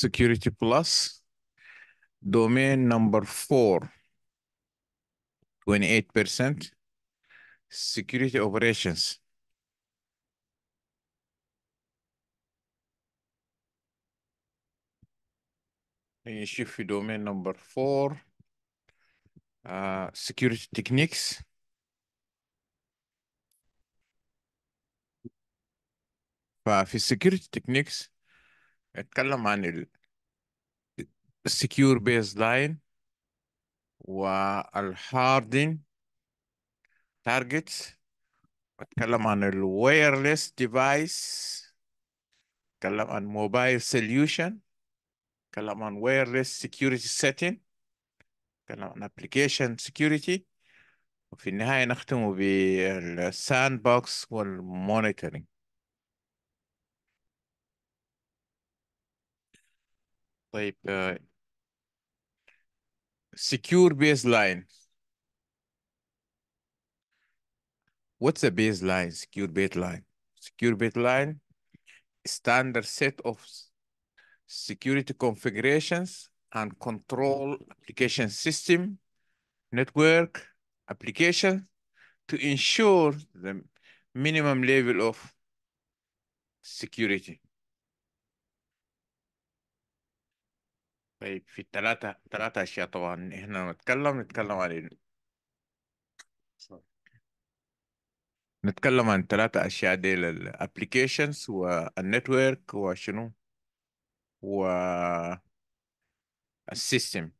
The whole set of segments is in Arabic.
Security Plus. Domain number four, 28%. Security operations. shift في domain number four, uh, security techniques. ففي uh, security techniques اتكلم عن ال secure baseline و والharding targets اتكلم عن ال wireless device اتكلم عن mobile solution اتكلم عن wireless security setting اتكلم عن application security وفي النهاية نختم بال sandbox والmonitoring like uh, secure baseline. What's a baseline, secure baseline? Secure baseline, standard set of security configurations and control application system, network, application to ensure the minimum level of security. طيب في ثلاثة ثلاثة أشياء طبعا إحنا نتكلم نتكلم عن نتكلم عن ثلاثة أشياء دي الابليكيشنز والنتورك وشنو و السيستم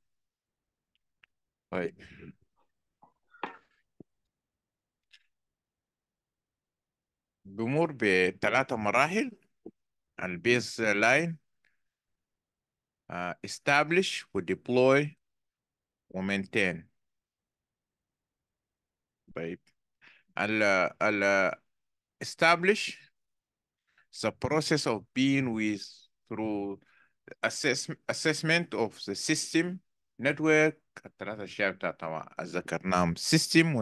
طيب بمر بثلاثة مراحل البيز لاين uh, establish, we deploy, we maintain. طيب ال ال establish the process of being with through assess assessment of the system network the أشياء بتاعتها ذكرناهم system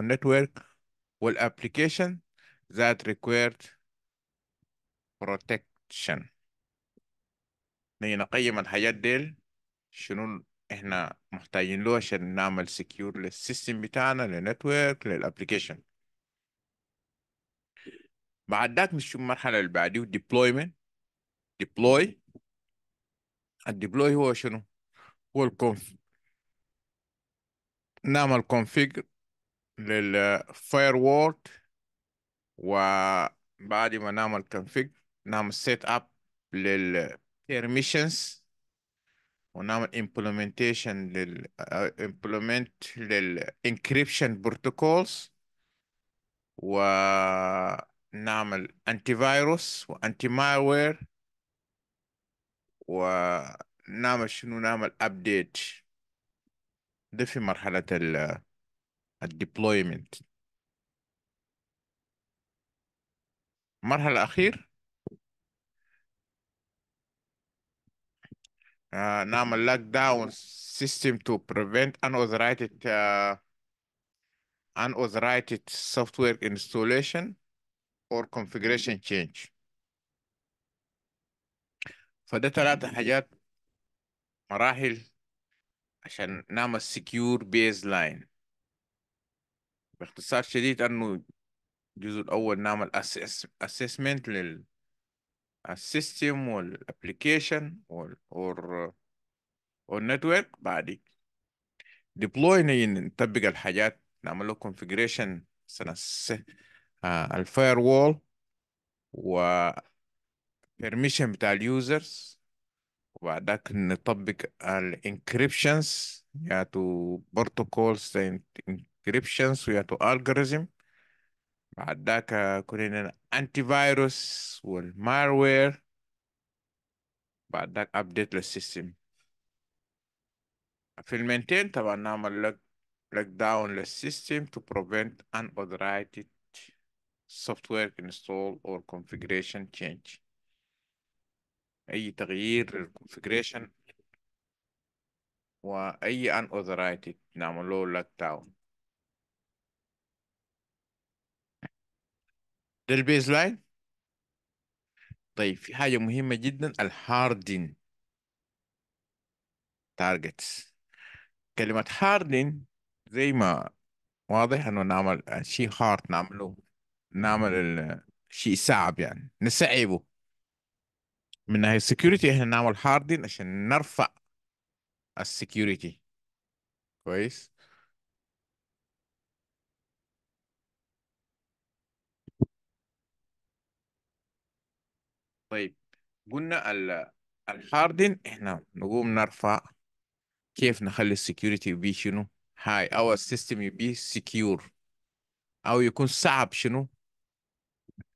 or application that required protection نيجي نقيم الحاجات ديل شنو احنا محتاجين له عشان نعمل سكيور للسيستم بتاعنا للنتورك للابلكيشن بعد ذاك نشوف المرحله اللي بعديه ديبلويمنت ديبلوي الديبلوي هو شنو هو الكونف نعمل كونفيجر للفاير وورد وبعد ما نعمل كونفيجر نعمل سيت اب لل permissions ونعمل implementation لل uh, implement لل encryption protocols ونعمل antivirus و anti malware ونعمل شنو نعمل update ده في مرحلة ال deployment مرحلة أخيرة uh, نعمل لوك داون system to prevent unauthorized uh, unauthorized software installation or configuration change فده ثلاثة حاجات مراحل عشان نعمل secure baseline باختصار شديد انه الجزء الاول نعمل assessment لل السيستم والابليكيشن وال والابلكيشن والنتورك بعد ديبلوي نطبق الحاجات نعمل له كونفجريشن سنة الفاير وول و بيرميشن بتاع اليوزرز وبعد ذاك نطبق الانكريبشنز يا تو بروتوكولز انكريبشنز ويا تو الجوريزم بعدك كلنا antivirus والmalware بعدك update للسيستم في المنتين طبعا نعمل لك لك داون للسيستم to prevent unauthorized software install or configuration change أي تغيير للconfiguration وأي unauthorized نعمله لك داون للبيز لاين طيب في حاجة مهمة جدا الهاردن تارجتس كلمة هاردن زي ما واضح انه نعمل شيء هارد نعمله نعمل شيء صعب يعني نصعبه من ناحية السكيورتي احنا نعمل هاردن عشان نرفع السكيورتي كويس طيب قلنا الهاردن احنا نقوم نرفع كيف نخلي السكيورتي يبي شنو هاي او السيستم يبي سكيور او يكون صعب شنو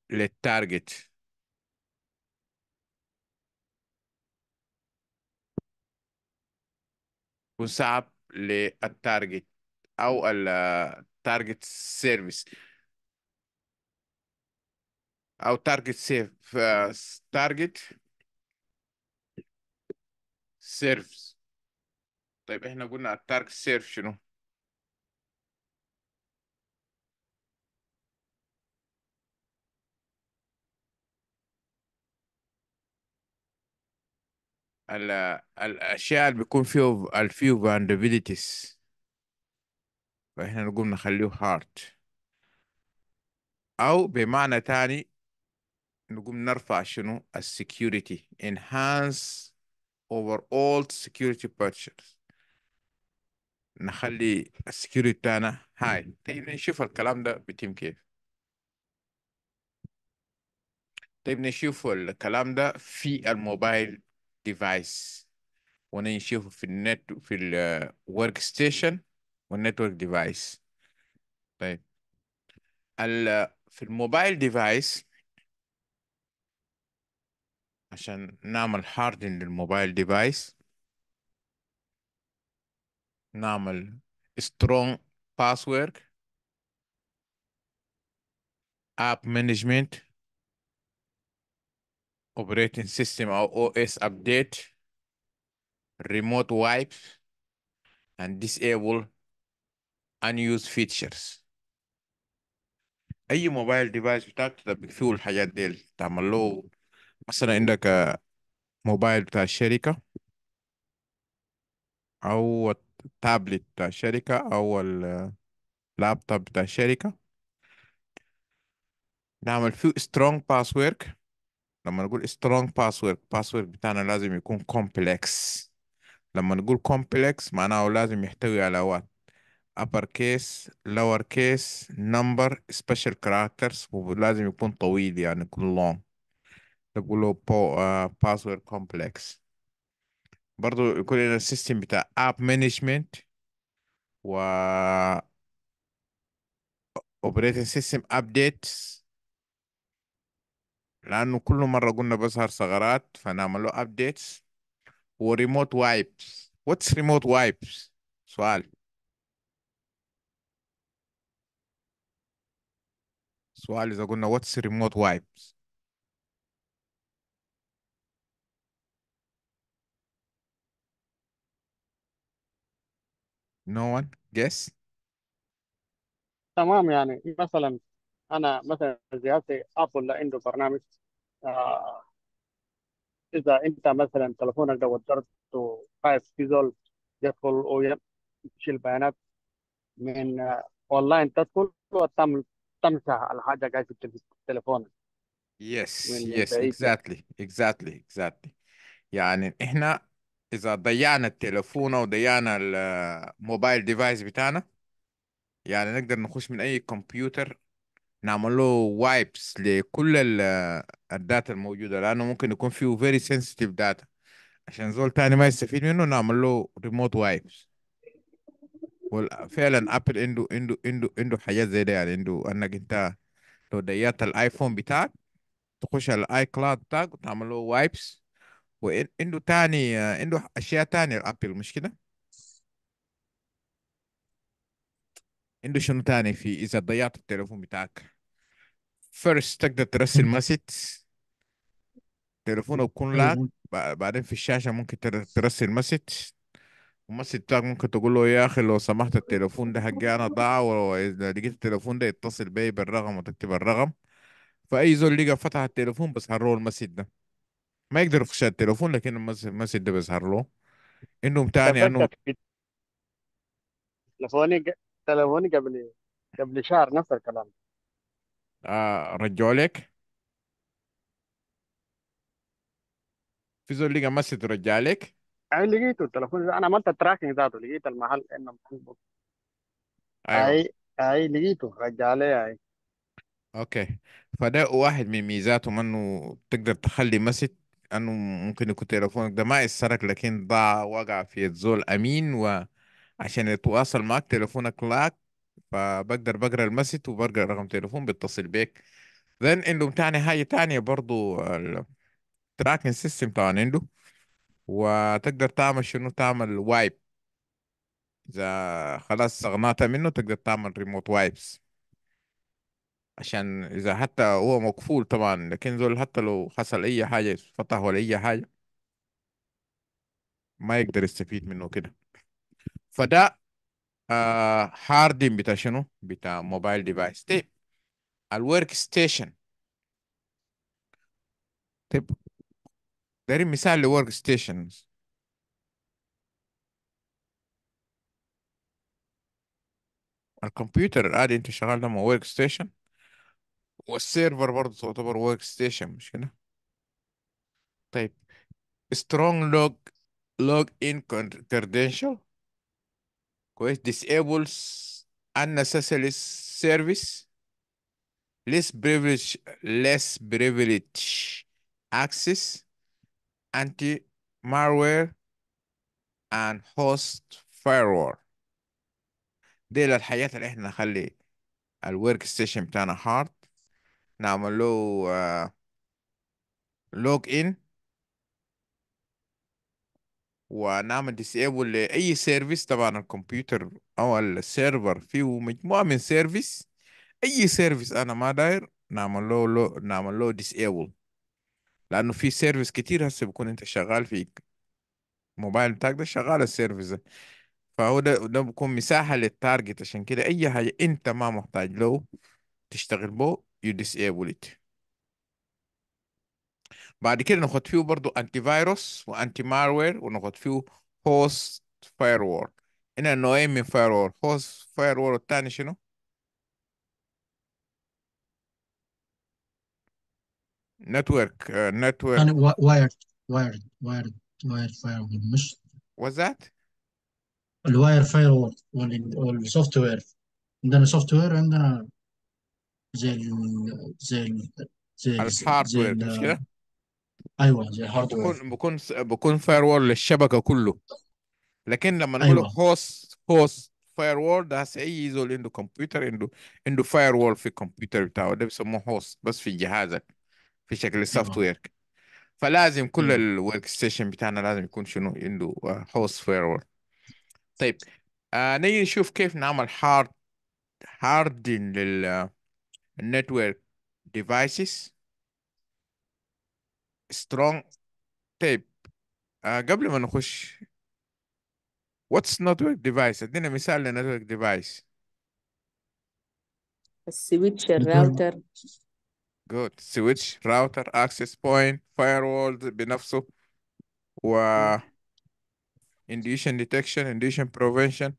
للتارجت يكون صعب للتارجت او التارجت سيرفيس او تارجت سيف تارجت سيرفز طيب احنا قلنا التارجت سيرف شنو ال الاشياء اللي بيكون فيه الفيو فاندبيليتيز فاحنا نقول نخليه هارت او بمعنى تاني نقوم نرفع شنو السكيورتي enhance all security purchase نخلي السكيورتي تاعنا هاي طيب نشوف الكلام ده بيتم كيف طيب نشوف الكلام ده في الموبايل ديفايس ونشوفه في النت في الورك ستيشن والنتورك ديفايس طيب في الموبايل ديفايس عشان نعمل هاردن للموبايل ديفايس نعمل strong password app management operating system او OS update remote wipe and disable unused features اي mobile device بتاعك تطبق فيه الحاجات دي تعمل مثلا عندك آه، موبايل بتاع الشركة أو التابلت بتاع الشركة أو اللابتوب بتاع الشركة نعمل فيه strong password لما نقول strong password password بتاعنا لازم يكون complex لما نقول complex معناه لازم يحتوي على علاوات upper case lower case number special characters ولازم يكون طويل يعني يكون long جابوا له باسورد كومبلكس برضو يكون لنا السيستم بتاع اب مانجمنت و اوبريتنج سيستم ابديتس لانه كل مره قلنا بظهر ثغرات فنعمل له ابديتس وريموت وايبس واتس ريموت وايبس سؤال سؤال اذا قلنا واتس ريموت وايبس No one guess تمام يعني مثلا انا مثلا جهازي ابل عنده برنامج آه اذا انت مثلا تلفونك لو ودرته 5 جيجا يدخل ويشيل بيانات من آه اونلاين تدخل وتم تمسح الحاجه جاي في تليفونك Yes, من yes, بعيد exactly, exactly, exactly. يعني احنا اذا ضيعنا التليفون او ضيعنا الموبايل ديفايس بتاعنا يعني نقدر نخش من اي كمبيوتر نعمل له وايبس لكل الداتا الموجوده لانه ممكن يكون فيه فيري سنسيتيف داتا عشان زول تاني ما يستفيد منه نعمل له ريموت وايبس فعلا ابل عنده عنده عنده عنده حاجات زي ده يعني عنده انك انت لو ضيعت الايفون بتاعك تخش على الاي كلاود بتاعك وتعمل له وايبس وعنده تاني عنده اشياء تانية الابل مش كده عنده شنو تاني في اذا ضيعت التليفون بتاعك فيرست تقدر ترسل مسج تليفونك يكون لاك بعدين في الشاشة ممكن ترسل مسج ومسج بتاعك ممكن تقول له يا أخي لو سمحت التليفون ده حقي أنا ضاع وإذا لقيت التليفون ده يتصل بي بالرقم وتكتب الرقم فأي زول لقى فتح التليفون بس حروا المسج ده ما يقدر يخش على التليفون لكن ما ده بيظهر له انه بتاعني انه تلفوني تلفوني قبل قبل شهر نفس الكلام آه رجعوا لك في زول لقى مسج رجع لك اي لقيته التليفون انا عملت التراكنج ذاته لقيت المحل انه محل ايوه اي اي لقيته رجع لي اي اوكي فده واحد من ميزاته انه تقدر تخلي مسج أنه ممكن يكون تليفونك ده ما يسرق لكن ضاع وقع في يد زول أمين وعشان يتواصل معك تليفونك لاك فبقدر بقرا المسج وبقرا رقم تليفون بيتصل بيك ذن عندهم تاني حاجة تانية برضو التراكنج سيستم طبعا عنده وتقدر تعمل شنو تعمل وايب إذا خلاص استغنيت منه تقدر تعمل ريموت وايبس عشان اذا حتى هو مقفول طبعا لكن زول حتى لو حصل اي حاجه فتح ولا اي حاجه ما يقدر يستفيد منه كده فده آه هاردين بتاع شنو بتاع موبايل ديفايس طيب الورك ستيشن طيب داري مثال لورك ستيشن الكمبيوتر عادي انت شغال ده ورك ستيشن والسيرفر برضه تعتبر ورك ستيشن مش كده طيب strong log log in credential كويس disables unnecessary service less privilege less privilege access anti malware and host firewall دي الحاجات اللي احنا نخلي الورك ستيشن بتاعنا هارد نعمل له لوج ان ونعمل ديسيبل لاي سيرفيس طبعا الكمبيوتر او السيرفر فيه مجموعه من سيرفيس اي سيرفيس انا ما داير نعمل له, لو نعمل له ديسيبل لانه في سيرفيس كتير هسه بكون انت شغال في الموبايل بتاعك ده شغال السيرفيس ده فهو ده ده بيكون مساحه للتارجت عشان كده اي حاجه انت ما محتاج له تشتغل به you disable it بعد كده ناخد فيه برضو انتي فيروس وانتي مالوير وناخد فيه هوست فايروول هنا نوعين إيه من فايروول هوست فايروول والتاني شنو نتورك نتورك وايرد وايرد وايرد وايرد فايروول مش وزعت الواير فايروول والسوفت وير عندنا سوفت وير عندنا زي ال زي ال زي ال زي مش كده؟ ايوه زي الهاردوير بكون بكون بكون فاير وول للشبكه كله لكن لما نقول ايوه هوست هوست فاير وول ده زول عنده كمبيوتر عنده عنده فاير وول في الكمبيوتر بتاعه ده بيسموه هوست بس في جهازك في شكل السوفت ايوه وير فلازم كل أيوة. الورك ستيشن بتاعنا لازم يكون شنو عنده هوست فاير وول طيب آه نيجي نشوف كيف نعمل هارد هاردن لل آه، network devices strong tape. آه ah, قبل ما نخش what's network device ادينا مثال ل network device السويتش الراوتر good switch router access point firewall بنفسه و induction detection induction prevention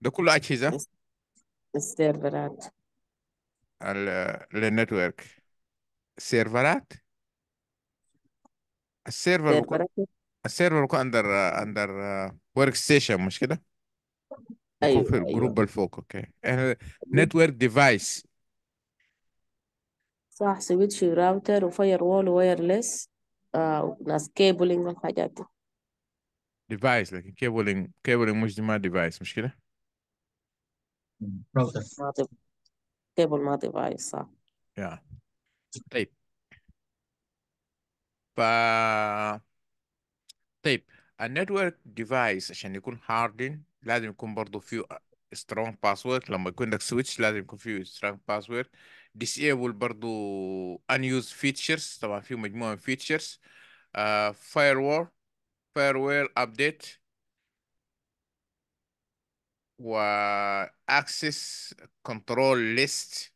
ده كله Mister السيرفرات النتورك سيرفرات السيرفر بكون السيرفر بكون اندر اندر ورك ستيشن مش كده؟ ايوه في الجروب أيوة. الفوق اوكي نتورك ديفايس صح سويتش راوتر وفاير وول ووايرلس وناس كيبلينج والحاجات دي ديفايس لكن كيبلينج كيبلينج مش ديفايس مش كده؟ راوتر stable ما ديفايس صح يا طيب ف طيب النتورك ديفايس عشان يكون هاردن لازم يكون برضه فيه strong password لما يكون لك switch لازم يكون فيه strong password disable برضو unused features طبعا في مجموعة features uh, firewall firewall update were access control list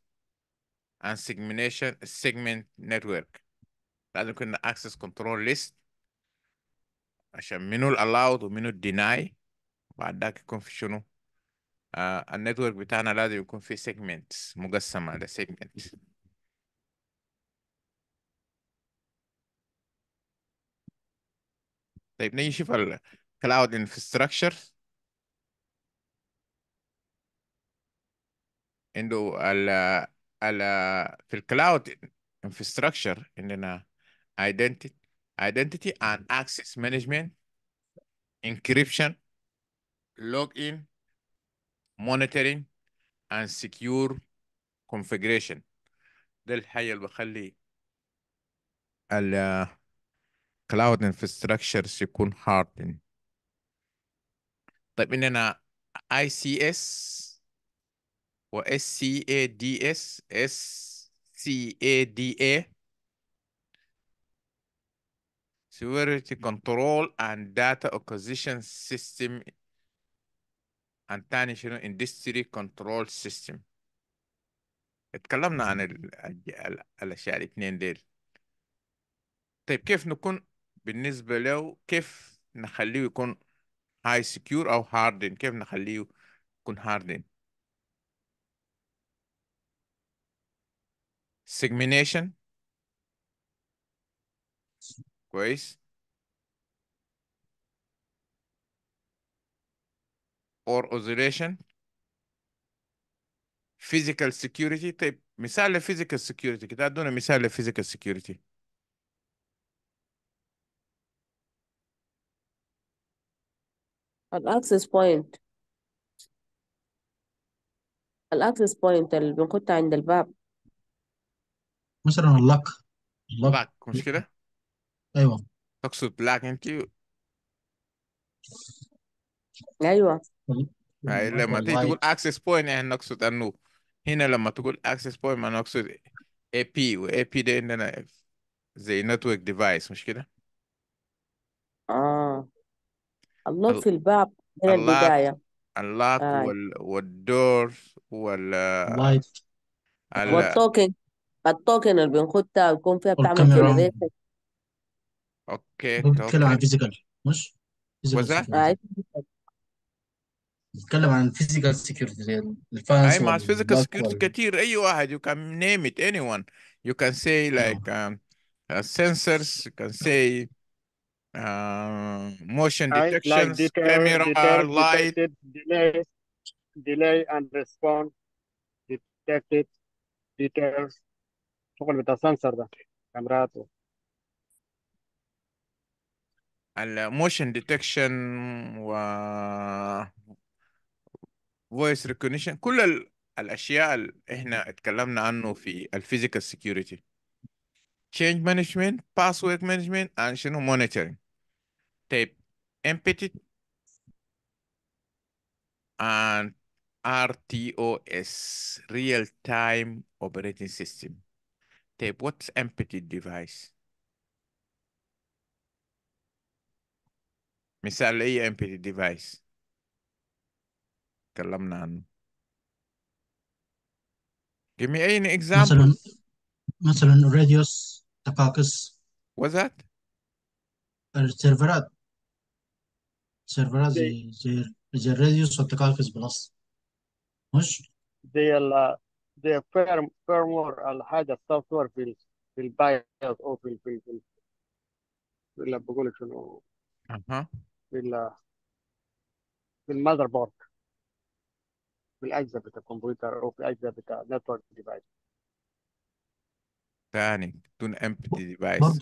and segmentation segment network. That's the access control list. I shall minul allow or minul deny, By that configuration, Uh, ah, a network with another config segments, Mugasama, the segments. Type Nishival Cloud Infrastructure. عنده ال ال في الكلاود انفراستراكشر عندنا identity identity and access management encryption login monitoring and secure configuration ده الحاجة اللي بخلي ال cloud infrastructure يكون hard طيب عندنا ICS و SCADS SCADA Security Control and Data Acquisition System and International Industry Control System اتكلمنا عن الاشياء الاثنين ديل طيب كيف نكون بالنسبه له كيف نخليه يكون High Secure او Hardened كيف نخليه يكون Hardened segmentation كويس or oscillation physical security طيب مثال لفيزيكال security كده ادونا مثال لفيزيكال security الاكسس بوينت الاكسس بوينت اللي بنحطها عند الباب مثلا اللق اللق لاك مش كده ايوه تقصد لاك انت ايوه يعني لما تيجي والله تقول access point احنا نقصد انه هنا لما تقول access point ما نقصد AP و AP ده عندنا زي network device مش كده اه الله ال- في الباب من اللاك البداية اللاك آه. وال والدور وال لايت ال والتوكن التوكن اللي بنخدها بيكون فيها بتعمل سيميليشن اوكي بتكلم عن فيزيكال مش فيزيكال بتكلم عن فيزيكال سكيورتي زي الفانس اي مع فيزيكال سكيورتي كثير اي واحد يو كان نيم ات اني ون يو كان سي لايك سنسرز يو كان سي موشن ديتكشن كاميرا لايت ديلاي ديلاي اند ريسبوند ديتكتد الشغل بتاع السنسر ده كاميرات و... الموشن ديتكشن و فويس ريكوجنيشن كل ال... الاشياء اللي احنا اتكلمنا عنه في الفيزيكال سيكيورتي تشينج مانجمنت باسورد مانجمنت and شنو monitoring طيب تي او اس ريل تايم اوبريتنج سيستم tape. What's empathy device? Misale yung empathy device. Kalam na Give me an example. Masalan, radios, tapakas. What's that? Er, serverat. Serverat, the radios, tapakas, blast. Mush? They are the firm firmware على السوفت software في في البايوس او في ال في ال في ال بقول شنو اها في ال في المذر بورد في الاجهزه بتاع الكمبيوتر او في أجزاء بتاع network ديفايس تاني تون امبتي ديفايس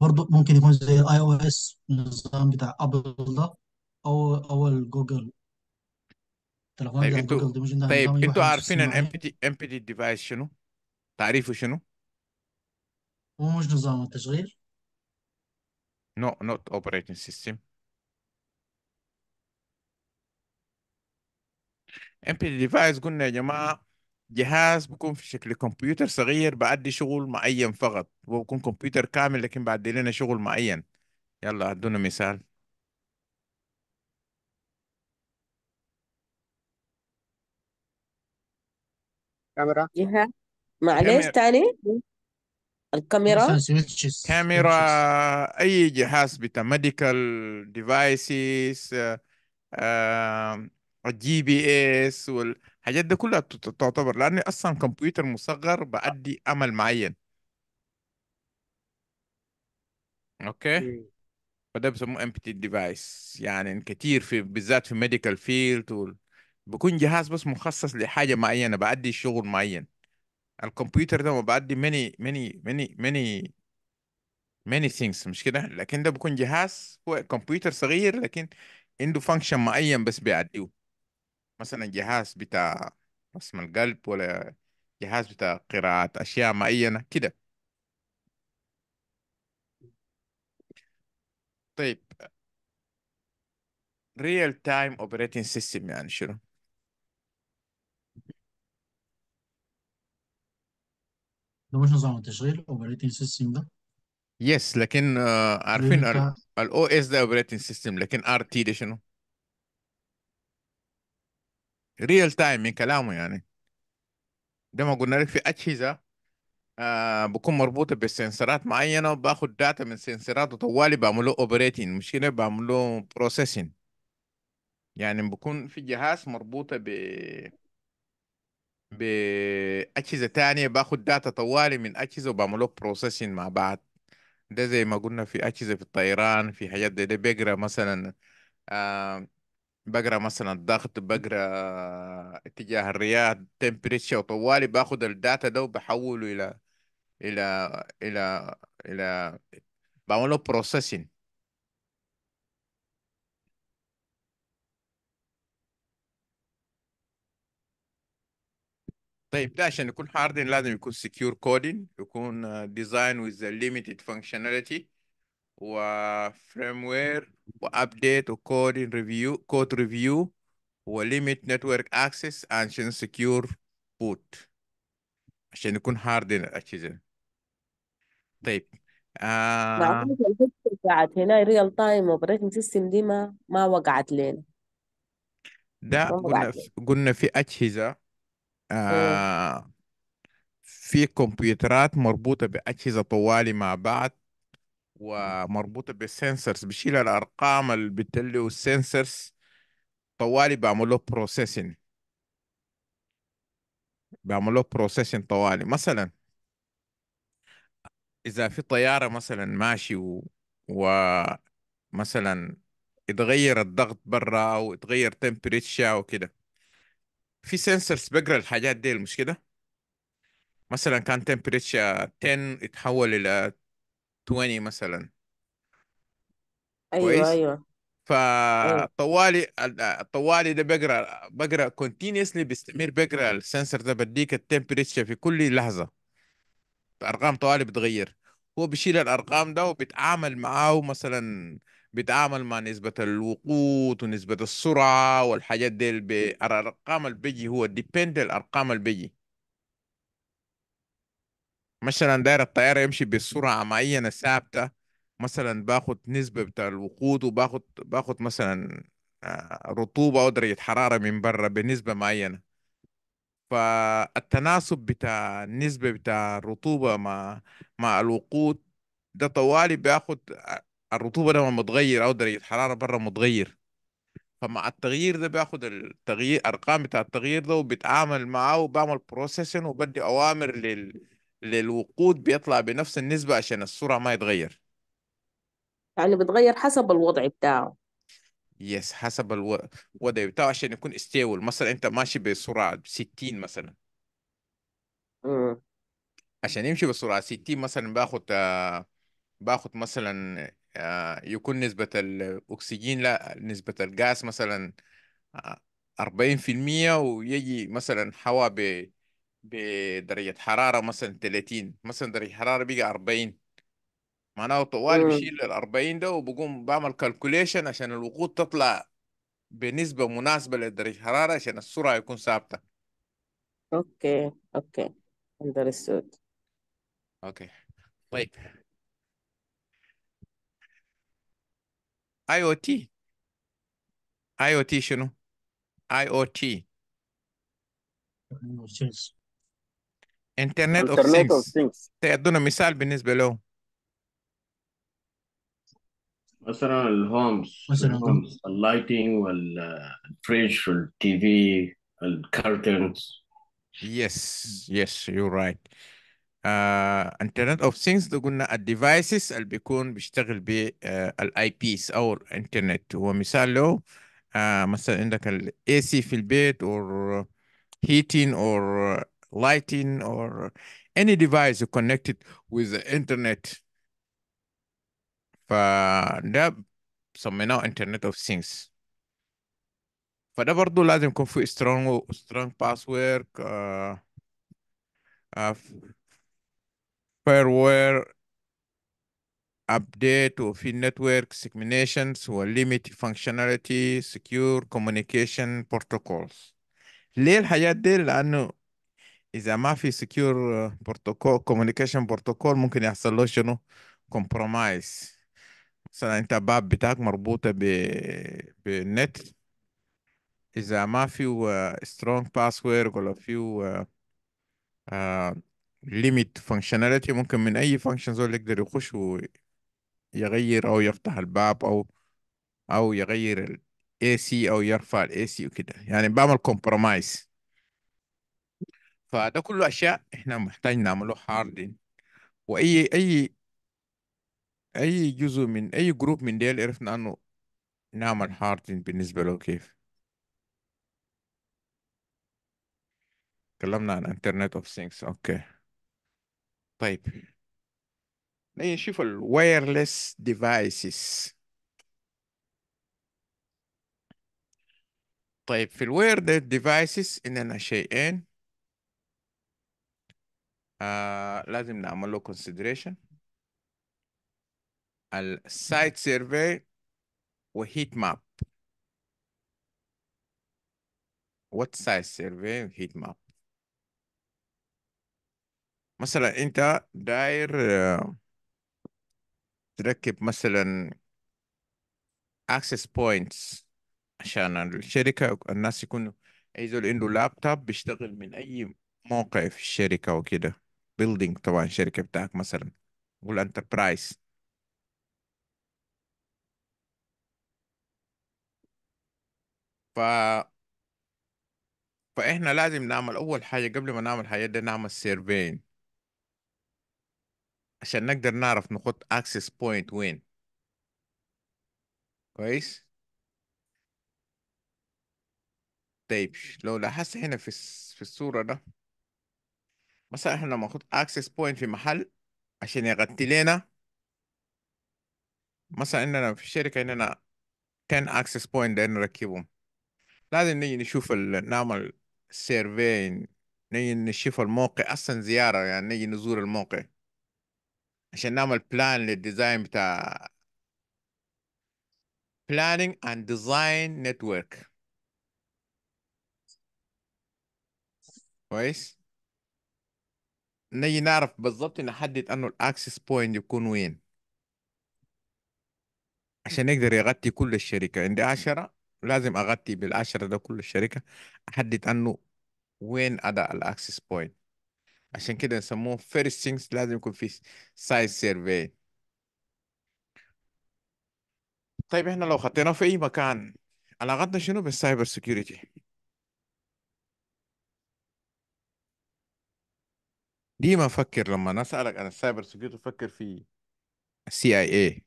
برضو ممكن يكون زي الاي او اس النظام بتاع ابل ده او او جوجل طيب انتوا طيب، عارفين ان ام بي انتوا ام بي امبتي ديفايس شنو؟ تعريفه شنو؟ هو مش نظام التشغيل نو نوت اوبريتنج سيستم بي تي ديفايس قلنا يا جماعه جهاز بيكون في شكل كمبيوتر صغير بعدي شغل معين فقط هو كمبيوتر كامل لكن بعدي لنا شغل معين يلا ادونا مثال كاميرا جهة معليش كاميرا تاني الكاميرا كاميرا اي جهاز بتاع ميديكال ديفايسز الجي بي اس والحاجات دي كلها تعتبر لان اصلا كمبيوتر مصغر بأدي عمل معين اوكي فده بيسموه امبتي ديفايس يعني كتير في بالذات في ميديكال فيلد بكون جهاز بس مخصص لحاجه معينه بأدي شغل معين الكمبيوتر ده ما بأدي many many many many many things مش كده لكن ده بكون جهاز هو كمبيوتر صغير لكن عنده function معين بس بيعديه مثلا جهاز بتاع رسم القلب ولا جهاز بتاع قراءة أشياء معينة كده طيب real time operating system يعني شنو ده مش نظام التشغيل اوبريتنج سيستم ده يس لكن آه، عارفين الاو اس ده اوبريتنج سيستم لكن ار تي ده شنو؟ ريال تايم من كلامه يعني ده ما قلنا لك في اجهزه آه بكون مربوطه بسنسرات معينه وباخد داتا من سنسرات وطوالي بعمل له اوبريتنج مش كده بعمل له بروسيسنج يعني بكون في جهاز مربوطه ب باجهزه تانية باخد داتا طوالي من اجهزه وبعمله بروسيسنج مع بعض ده زي ما قلنا في اجهزه في الطيران في حاجات ده, ده بقرا مثلا آه بقرا مثلا الضغط بقرا اتجاه الرياض تمبريتشر وطوالي باخد الداتا ده وبحوله الى الى الى الى, إلى بعمله بروسيسنج طيب ده عشان يكون هاردن لازم يكون سكيور كودين يكون ديزاين ويز ليميتد فانكشناليتي وفريم وير وابديت وكودين ريفيو كود ريفيو وليميت نتورك اكسس عشان سكيور بوت عشان يكون هاردن الاجهزه طيب آه... بتاعت هنا ريال تايم اوبريتنج سيستم دي ما ما وقعت لنا ده قلنا قلنا في اجهزه آه، في كمبيوترات مربوطة بأجهزة طوالي مع بعض ومربوطة بالسنسرز بشيل الأرقام اللي بتلو السنسرز طوالي بعمله بروسيسين بعمله بروسيسين طوالي مثلا إذا في طيارة مثلا ماشي و... ومثلا اتغير الضغط برا أو اتغير تمبريتشا وكده في سنسرز بقرا الحاجات دي مش كده مثلا كان تمبريتشر 10 يتحول الى 20 مثلا ايوه كويس ايوه ايوه فطوالي طوالي ده بقرا بقرا كونتينيوسلي بستمر بقرا السنسر ده بديك التمبريتشر في كل لحظه ارقام طوالي بتغير هو بيشيل الارقام ده وبيتعامل معاه مثلا بيتعامل مع نسبة الوقود ونسبة السرعة والحاجات دي الأرقام اللي بيجي هو ديبند الأرقام اللي بيجي مثلا داير الطيارة يمشي بسرعة معينة ثابتة مثلا باخد نسبة بتاع الوقود وباخد باخد مثلا آه، رطوبة أو درجة حرارة من برا بنسبة معينة فالتناسب بتاع النسبة بتاع الرطوبة مع مع الوقود ده طوالي بياخد آه، الرطوبه نوعا ما تغير او درجه حراره برا متغير فمع التغيير ده بياخد التغيير ارقام بتاع التغيير ده وبتعامل معاه وبعمل بروسيسن وبدي اوامر لل للوقود بيطلع بنفس النسبه عشان السرعه ما يتغير يعني بتغير حسب الوضع بتاعه يس حسب الوضع بتاعه عشان يكون استيول مثلا انت ماشي بسرعه 60 مثلا امم عشان يمشي بسرعه 60 مثلا باخد آه، باخد مثلا آه، يكون نسبة الأكسجين لا نسبة الغاز مثلا آه، أربعين في المية ويجي مثلا حواء بدرجة حرارة مثلا تلاتين مثلا درجة حرارة بيجي أربعين معناه طوال بشيل الأربعين ده وبقوم بعمل كالكوليشن عشان الوقود تطلع بنسبة مناسبة لدرجة الحرارة عشان السرعة يكون ثابتة اوكي اوكي understood اوكي طيب IoT. IoT, Shunu. IoT. Internet of Internet Things. Te aduna misal binis below. the the homes, lighting, مثلا uh, fridge, اللايتنج TV, والتي curtains. Yes, yes, you're right. انترنت اوف ثينجز قلنا الديفايسز اللي بيكون بيشتغل بالاي آه، بيس او الانترنت هو مثال له آه مثلا عندك الاي سي في البيت او هيتين or لايتين or اني ديفايس كونكتد with the فده سميناه انترنت اوف things فده برضه لازم يكون في سترونج سترونج باسورد fireware update وفي network segmentations limit functionality secure communication protocols ليه الحاجات دي لانه اذا ما في secure uh, protocol communication protocol ممكن يحصل له شنو compromise مثلا انت باب بتاعك مربوطه ب بالنت اذا ما فيه strong password ولا فيه ليميت فانكشناليتي ممكن من اي فانكشن زول يقدر يخش ويغير او يفتح الباب او او يغير ال AC او يرفع ال AC وكده يعني بعمل كومبرومايز فده كله اشياء احنا محتاج نعمله هاردين واي اي اي جزء من اي جروب من ديل عرفنا انه نعمل هاردين بالنسبه له كيف تكلمنا عن انترنت اوف ثينكس اوكي طيب نشوف الوايرلس ديفايسز طيب في الوايرلس ديفايسز عندنا شيئين آه لازم نعمل له كونسيدريشن السايت سيرفي وهيت ماب وات سايت سيرفي وهيت ماب مثلا انت داير آه، تركب مثلا access points عشان الشركة الناس يكونوا عايزوا عنده لابتوب بيشتغل من أي موقع في الشركة وكده building طبعا الشركة بتاعك مثلا انتربرايز ف فإحنا لازم نعمل أول حاجة قبل ما نعمل حاجة دي نعمل سيرفين عشان نقدر نعرف نحط اكسس بوينت وين كويس طيب لو لاحظت هنا في في الصورة ده مثلا احنا لما نحط اكسس بوينت في محل عشان يغطي لنا مثلا عندنا في الشركة عندنا 10 اكسس بوينت ده نركبهم لازم نيجي نشوف ال... نعمل سيرفين نيجي نشوف الموقع اصلا زيارة يعني نيجي نزور الموقع عشان نعمل بلان للديزاين بتاع planning and design network كويس نجي نعرف بالضبط نحدد انه الاكسس بوينت يكون وين عشان يقدر يغطي كل الشركة عندي عشرة لازم اغطي بالعشرة ده كل الشركة احدد انه وين ادا الاكسس بوينت عشان كده يسموه فيرست things لازم يكون في size سيرفي طيب احنا لو خطينا في اي مكان علاقتنا شنو بالسايبر سيكيورتي ديما افكر لما نسألك عن السايبر سيكيورتي افكر في السي اي اي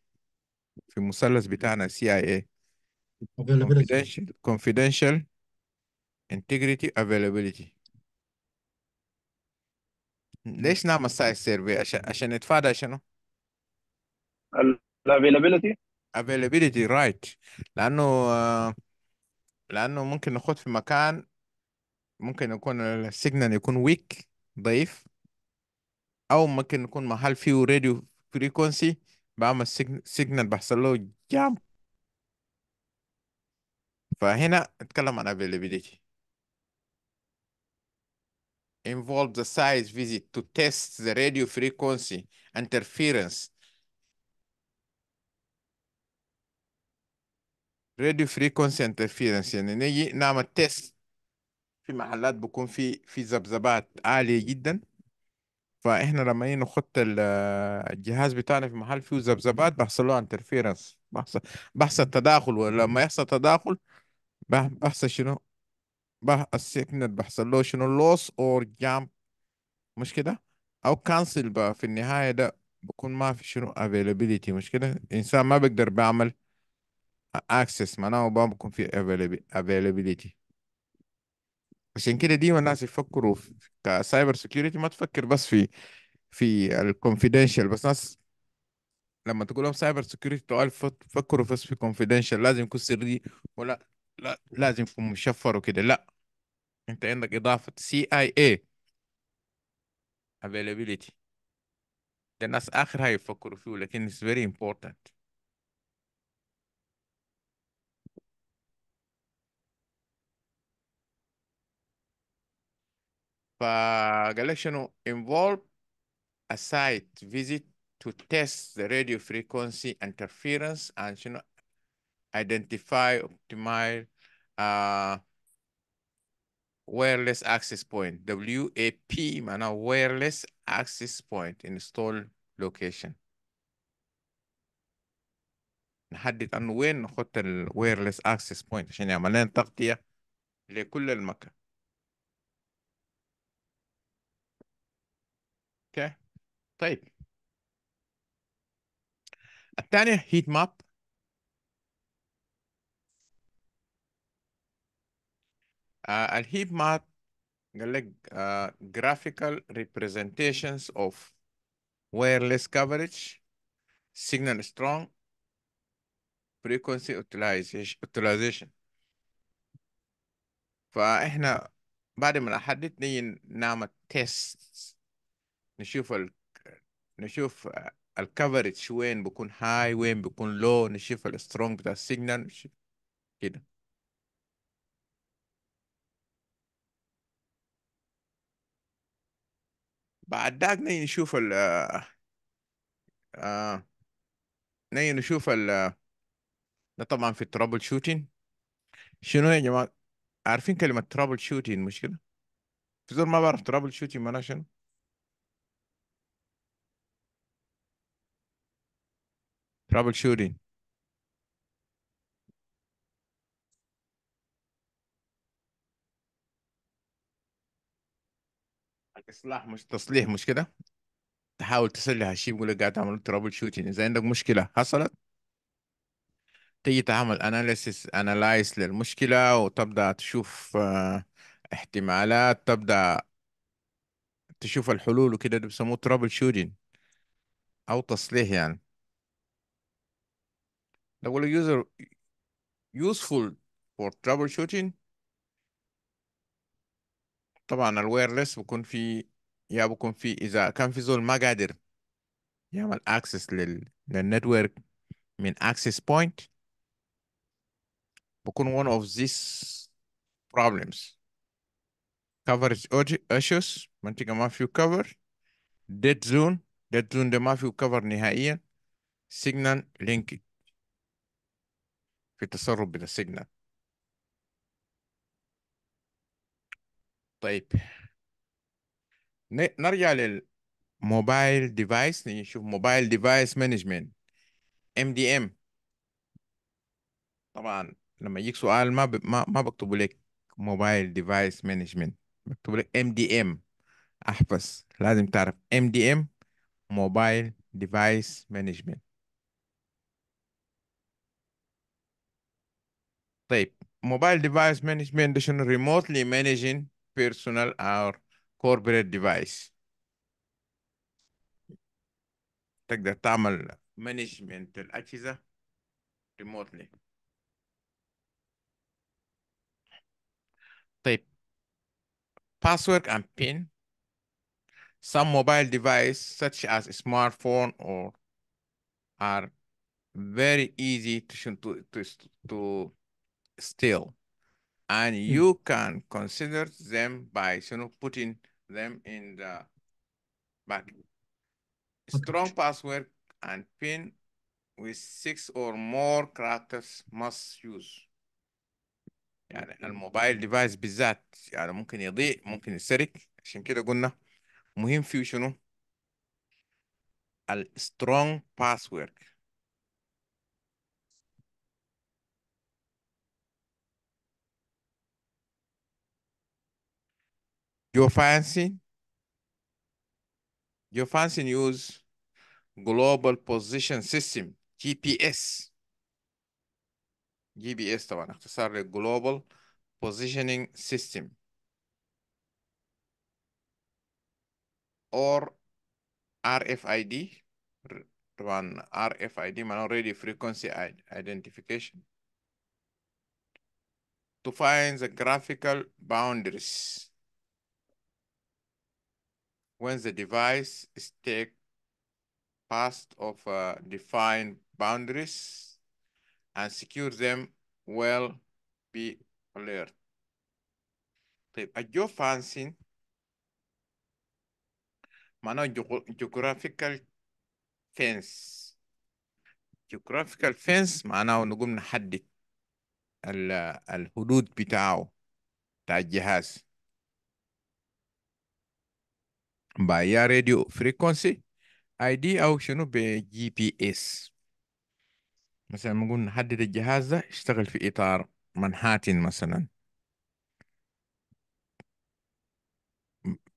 في المثلث بتاعنا السي اي اي confidential confidential integrity availability ليش نعمل ساي سيرفي عشان عشان نتفادى شنو؟ الافيلابيلتي availability right لانه لانه ممكن نخوض في مكان ممكن يكون السيجنال يكون ويك ضعيف او ممكن يكون محل فيه راديو فريكونسي بعمل سيجنال بحصل له جام فهنا اتكلم عن availability involved the site visit to test the radio frequency interference. Radio frequency interference يعني نجي نعمل تيست في محلات بكون في في ذبذبات عالية جدا فاحنا لما نيجي نحط الجهاز بتاعنا في محل فيه ذبذبات بحصل له انترفيرنس بحصل بحصل تداخل ولما يحصل تداخل بحصل شنو بح... السيكنت بحصل له شنو لوس اور جام مش كده او كانسل بقى في النهايه ده بكون ما في شنو افيلابيليتي مش كده الانسان ما بقدر بعمل اكسس معناه ما بكون في افيلابيليتي عشان كده ديما الناس يفكروا كسايبر سكيورتي ما تفكر بس في في الكونفيدنشال بس ناس لما تقول لهم سايبر سكيورتي تقول فكروا بس في كونفيدنشال لازم يكون سري ولا لا لازم يكون مشفر وكده لا انت عندك اضافه سي اي اي availability ده الناس اخر هيفكروا فيه لكن it's very important فقال لك شنو involve a site visit to test the radio frequency interference and شنو identify, optimize uh, wireless access point, WAP, mana wireless access point install location. نحدد انه وين نحط wireless access point. عشان يعمل لنا تغطيه لكل المكان اوكي okay. طيب الثانيه heat map. Uh, and heat map uh, graphical representations of wireless coverage, signal strong, frequency utilization utilization. فاحنا بعد ما نحدد نيجي نعمل تيست نشوف ال... نشوف الكفرج وين بيكون هاي وين بيكون لو نشوف السترونج بتاع السيجنال كده بعد ذاك نجي نشوف ال آه نجي نشوف ال ده طبعا في الترابل شوتين شنو يا جماعة عارفين كلمة ترابل شوتين مشكلة في زول ما بعرف ترابل شوتين معناها شنو؟ ترابل شوتين اصلاح مش تصليح مش كده تحاول تصلح الشيء يقول لك قاعد تعمل ترابل شوتنج اذا عندك مشكله حصلت تيجي تعمل اناليسيس انالايز للمشكله وتبدا تشوف آه، احتمالات تبدا تشوف الحلول وكده ده بيسموه ترابل شوتنج او تصليح يعني لو يوزر useful for شوتنج طبعا الوايرلس بكون في يا بكون في اذا كان في زول ما قادر يعمل اكسس لل... للنتورك من access point بكون one of these problems coverage issues منطقة ما فيه cover dead zone dead zone ده ما فيه cover نهائيا signal linkage في التسرب بين طيب نرجع للموبايل ديفايس نشوف موبايل ديفايس مانجمنت ام دي ام طبعا لما يجيك سؤال ما ب... ما, ما بكتب لك موبايل ديفايس مانجمنت بكتب لك ام دي ام احفظ لازم تعرف ام دي ام موبايل ديفايس مانجمنت طيب موبايل ديفايس مانجمنت شنو ريموتلي مانجين personal or corporate device. تقدر تعمل management الأجهزة remotely. طيب password and PIN some mobile device such as a smartphone or are very easy to, to, to, to steal and hmm. you can consider them by you know putting them in the but strong password and pin with six or more characters must use يعني الموبايل ديفايس بالذات يعني ممكن يضيع, ممكن يسرق عشان كده قلنا مهم فيه شنو strong password. Your fancy? Your fancy use global position system, GPS. جي طبعا اختصار global positioning system or RFID One RFID Man radio frequency identification to find the graphical boundaries when the device is take past of uh, defined boundaries and secure them well be alert. طيب الجوفانسين معناه geographical fence geographical fence معناه نقوم نحدد الحدود بتاعه بتاع الجهاز راديو radio frequency ID أو شنو ب GPS مثلا نقول نحدد الجهاز ده يشتغل في إطار منهاتن مثلا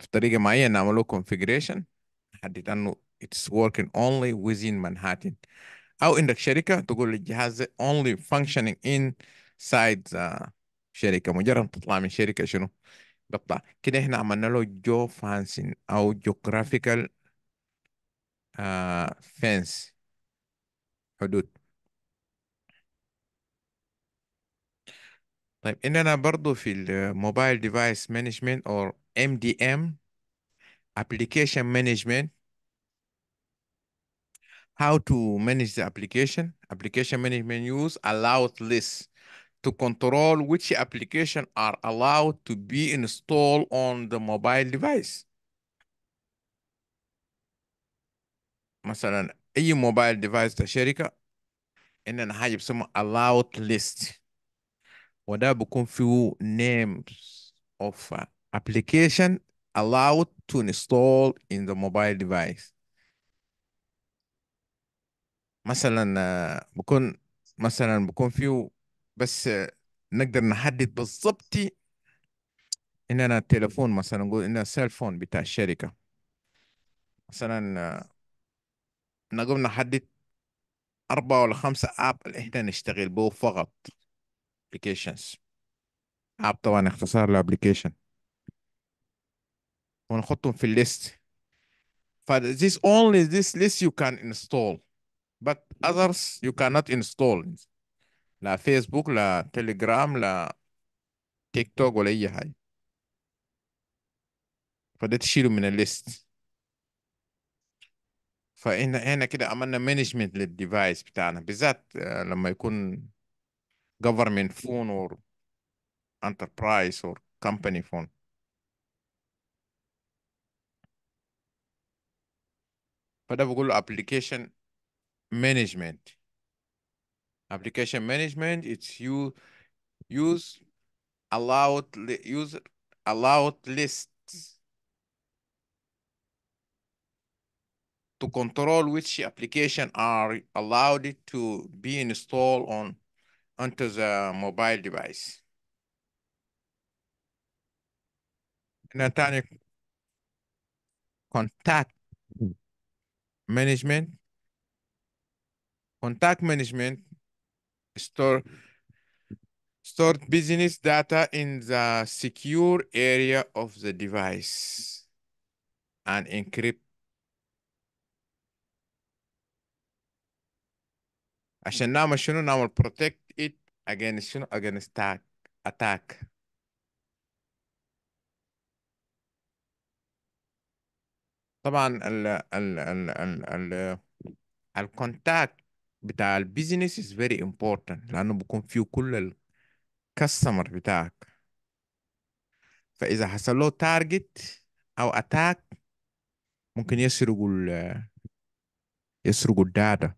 في طريقة معينة نعملو configuration نحدد أنه it's working only within Manhattan أو عندك شركة تقول الجهاز only functioning inside uh, شركة مجرد تطلع من شركة شنو بطلع كده احنا عملنا له جو فانسين او جيوغرافيكال آه فينس حدود طيب اننا برضو في الموبايل ديفايس مانجمنت او ام دي ام application management how to manage the application application management use allowed list to control which application are allowed to be installed on the mobile device. مثلا اي mobile device بتاع شركه ان انا حاجه allowed list وده بيكون فيه names of uh, application allowed to install in the mobile device مثلا بكون مثلا بكون فيه بس نقدر نحدد بالضبط ان انا التليفون مثلا نقول ان السيل بتاع الشركه مثلا نقوم نحدد أربعة ولا خمسة أب اللي إحنا نشتغل به فقط applications أب طبعا اختصار لابليكيشن ونحطهم في الليست ف this only this list you can install but others you cannot install لا فيسبوك لا تليجرام لا تيك توك ولا اي حاجه فده تشيله من الليست فاحنا هنا كده عملنا مانجمنت للديفايس بتاعنا بالذات آه، لما يكون government phone or enterprise or company phone فده بقول له application management Application management, it's you use allowed use allowed lists to control which application are allowed to be installed on onto the mobile device. Nathaniel, contact management. Contact management store stored business data in the secure area of the device and encrypt عشان نعمل شنو نعمل protect it against شنو against attack attack طبعا ال ال ال ال ال contact بتاع البيزنس is very important لأنه بيكون فيه كل ال customer بتاعك فإذا حصل له target أو attack ممكن يسرقوا ال يسرقوا data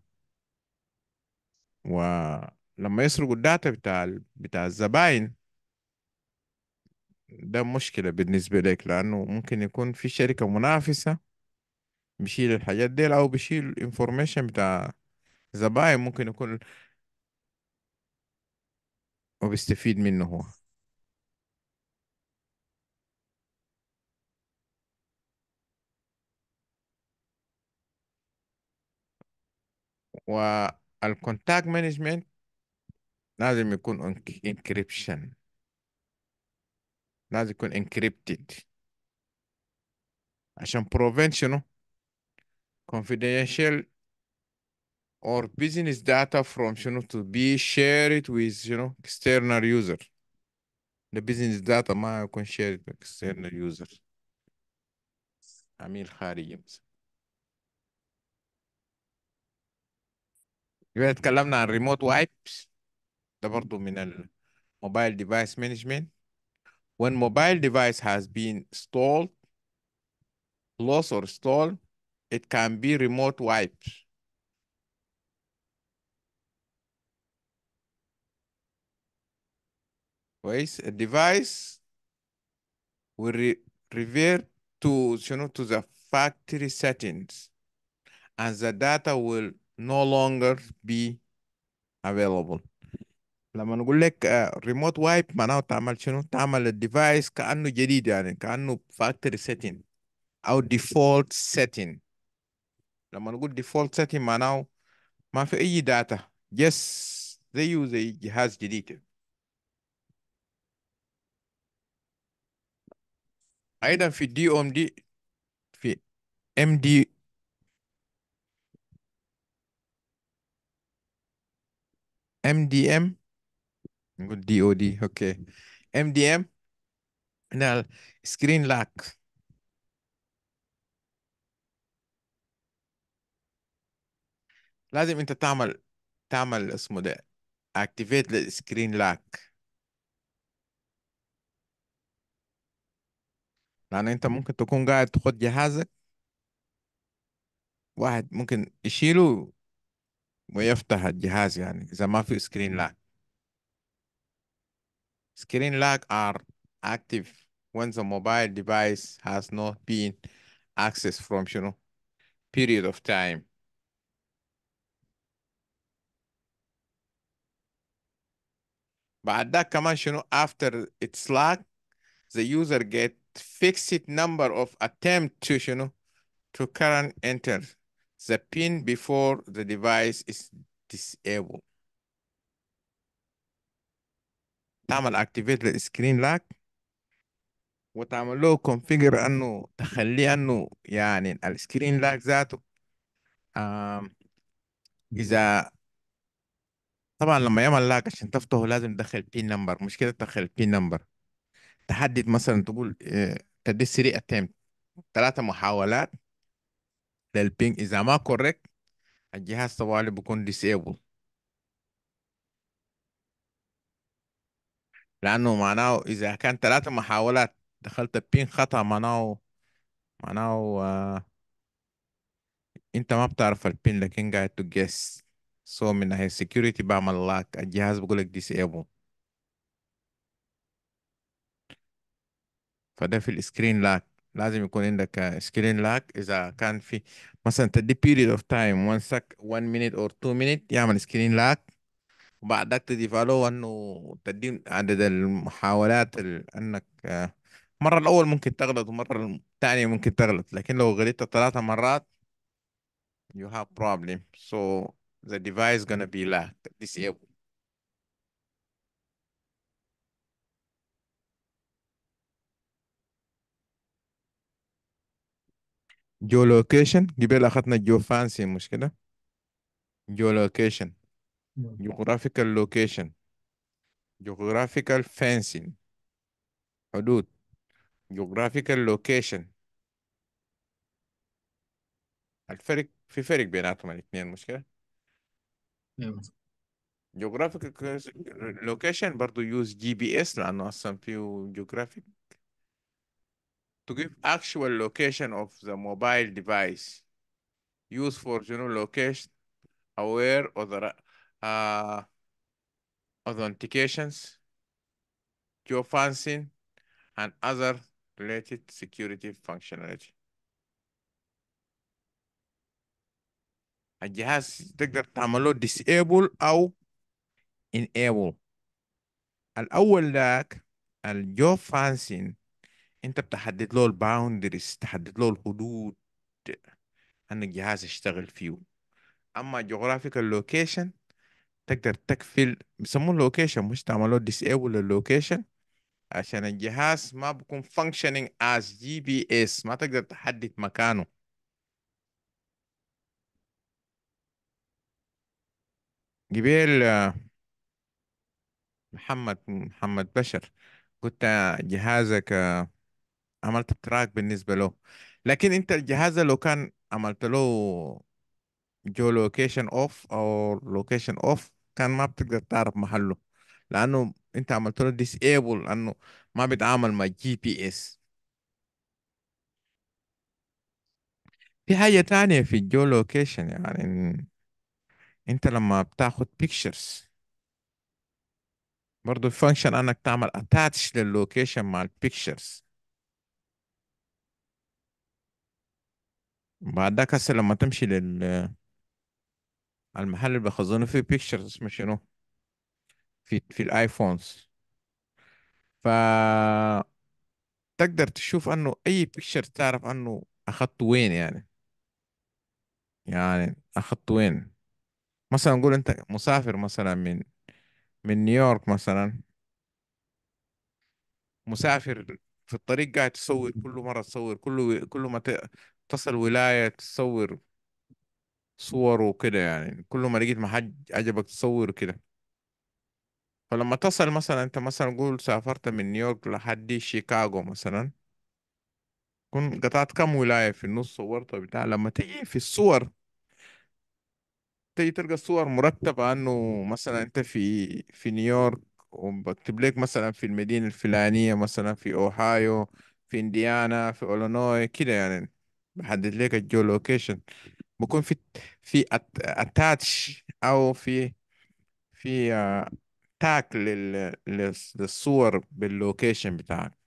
ولما يسرقوا الداتا بتاع ال... بتاع الزباين ده مشكلة بالنسبة لك لأنه ممكن يكون في شركة منافسة بشيل الحاجات دي أو بشيل information بتاع زباين ممكن يكون وبيستفيد منه هو والكونتاكت مانجمنت لازم يكون انكريبشن لازم يكون انكريبتد عشان بروفينشنو confidential or business data from know to be shared with you know external user. The business data ما be shared with external user. Amir خارجي مثلا. يبقى اتكلمنا عن ريموت وايبس ده من mobile device management. When mobile device has been stalled, lost or stolen, it can be remote wiped. ways a device will re revert to you know to the factory settings and the data will no longer be available لما نقول لك ريموت وايب معناته تعمل شنو تعمل الديفايس كانه جديد يعني كانه فاكتوري سيتنج او ديفولت سيتنج لما نقول ديفولت سيتنج معناه ما في اي داتا جس زيه زي جهاز جديد ايضا في الدي او ام دي في ام دي ام دي ام نقول دي او دي اوكي ام دي ام هنا سكرين لاك لازم انت تعمل تعمل اسمه ده اكتيفيت screen لاك يعني انت ممكن تكون قاعد تخد جهازك واحد ممكن يشيله ويفتح الجهاز يعني اذا ما في سكرين لاك سكرين لاك are active when the mobile device has not been accessed from شنو period of time بعد ذاك كمان شنو after it's locked the user get fixed number of attempt to you know, to current enter the pin before the device is disabled. تعمل activate the screen lock وتعمل له configure انه تخلي انه يعني ال screen lock ذاته um, اذا طبعا لما يعمل لاك عشان تفتحه لازم تدخل بين نمبر مش كده تدخل بين نمبر تحدد مثلا تقول آه، تدي 3 اتمت ثلاثة محاولات للبينج إذا ما كوريكت الجهاز طوالي بيكون ديسيبل لأنه معناه إذا كان ثلاثة محاولات دخلت البينج خطأ معناه معناه آه أنت ما بتعرف البينج لكن قاعد جيس سو من ناحية security بعمل لك الجهاز لك ديسيبل فده في السكرين لاك لازم يكون عندك سكرين لاك اذا كان في مثلا تدي بيريد اوف تايم 1 سك 1 مينيت اور 2 مينيت يعمل سكرين لاك وبعدك تدي له انه تدي عدد المحاولات انك آه، مرة الاول ممكن تغلط ومره الثانيه ممكن تغلط لكن لو غلطت ثلاثة مرات you have problem so the device gonna be locked disabled جو لوكيشن قبل اخذنا جو فانسي مش كده جو لوكيشن جغرافيكال لوكيشن جغرافيكال فانسين حدود جغرافيكال لوكيشن الفرق في فرق بيناتهم الاثنين مش كده جغرافيك لوكيشن برضه يوز جي بي اس لانه اصلا فيه جغرافيك to give actual location of the mobile device used for general location aware other uh, authentications, geofencing, and other related security functionality. الجهاز تقدر تعمله disable أو enable. الأول ذاك الجو فانسين انت بتحدد له الباوندريز تحدد له الحدود ان الجهاز يشتغل فيه اما جغرافيكال لوكيشن تقدر تقفل بيسموه لوكيشن مش تعمله ديسيبل اللوكيشن عشان الجهاز ما بيكون functioning از جي بي اس ما تقدر تحدد مكانه جبال آه، محمد محمد بشر قلت جهازك آه، عملت تراك بالنسبة له لكن انت الجهاز لو كان عملت له جو لوكيشن اوف او لوكيشن اوف كان ما بتقدر تعرف محله لانه انت عملت له ديسيبل لانه ما بيتعامل مع جي بي اس في حاجة تانية في الجو لوكيشن يعني إن انت لما بتاخد بيكتشرز برضو الفانكشن انك تعمل اتاتش للوكيشن مع البيكتشرز بعدك هسه لما تمشي لل المحل اللي بخزنه فيه بيكتشرز اسمه شنو في في الايفونز ف تقدر تشوف انه اي بيكتشر تعرف انه اخذته وين يعني يعني اخذته وين مثلا نقول انت مسافر مثلا من من نيويورك مثلا مسافر في الطريق قاعد تصور كل مرة تصور كل كل ما ت... تصل ولاية تصور صور وكده يعني كل ما لقيت محل عجبك تصور كده فلما تصل مثلا انت مثلا قول سافرت من نيويورك لحد شيكاغو مثلا كن قطعت كم ولاية في النص صورتها بتاع لما تيجي في الصور تيجي تلقى الصور مرتبة انه مثلا انت في في نيويورك وبكتب لك مثلا في المدينة الفلانية مثلا في اوهايو في انديانا في اولونوي كده يعني بحدد لك الجو لوكيشن بكون في في اتاتش او في في تاك آه، للصور باللوكيشن بتاعك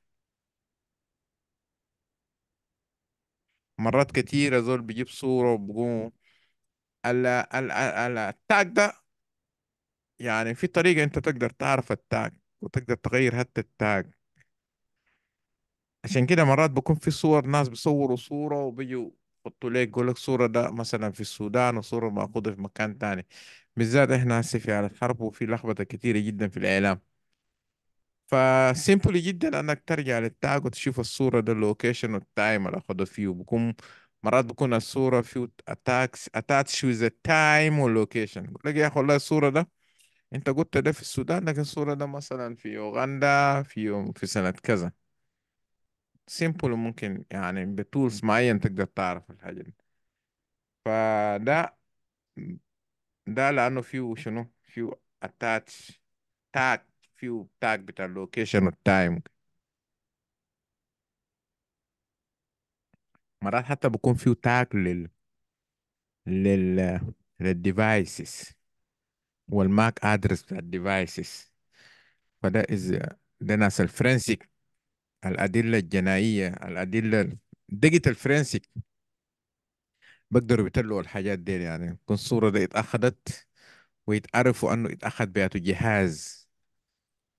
مرات كتيرة زول بيجيب صورة وبقوم التاج ده يعني في طريقة انت تقدر تعرف التاج وتقدر تغير حتى التاج عشان كده مرات بكون في صور ناس بيصوروا صورة وبيجوا يحطوا ليك يقول لك صورة ده مثلا في السودان وصورة مأخوذة في مكان تاني بالذات احنا هسه في على الحرب وفي لخبطة كتيرة جدا في الإعلام فسيمبل جدا انك ترجع للتاج وتشوف الصورة ده اللوكيشن والتايم اللي اخذوا فيه وبكون مرات بكون الصورة في اتاكس اتاتش ويز التايم واللوكيشن يقول لك يا اخي والله الصورة ده انت قلت ده في السودان لكن الصورة ده مثلا في اوغندا في يوم في سنة كذا سيمبل وممكن يعني بتولز معين تقدر تعرف الحاجة دي فده ده لأنه فيه شنو فيه اتاتش تاج فيه تاج بتاع اللوكيشن والتايم مرات حتى بكون فيه تاج لل لل للديفايسز والماك ادرس بتاع الديفايسز فده از ده ناس الفرنسيك الأدلة الجنائية الأدلة ديجيتال فرنسيك بقدروا يتلوا الحاجات دي يعني تكون صورة دي اتأخدت ويتعرفوا أنه اتأخد بيعته جهاز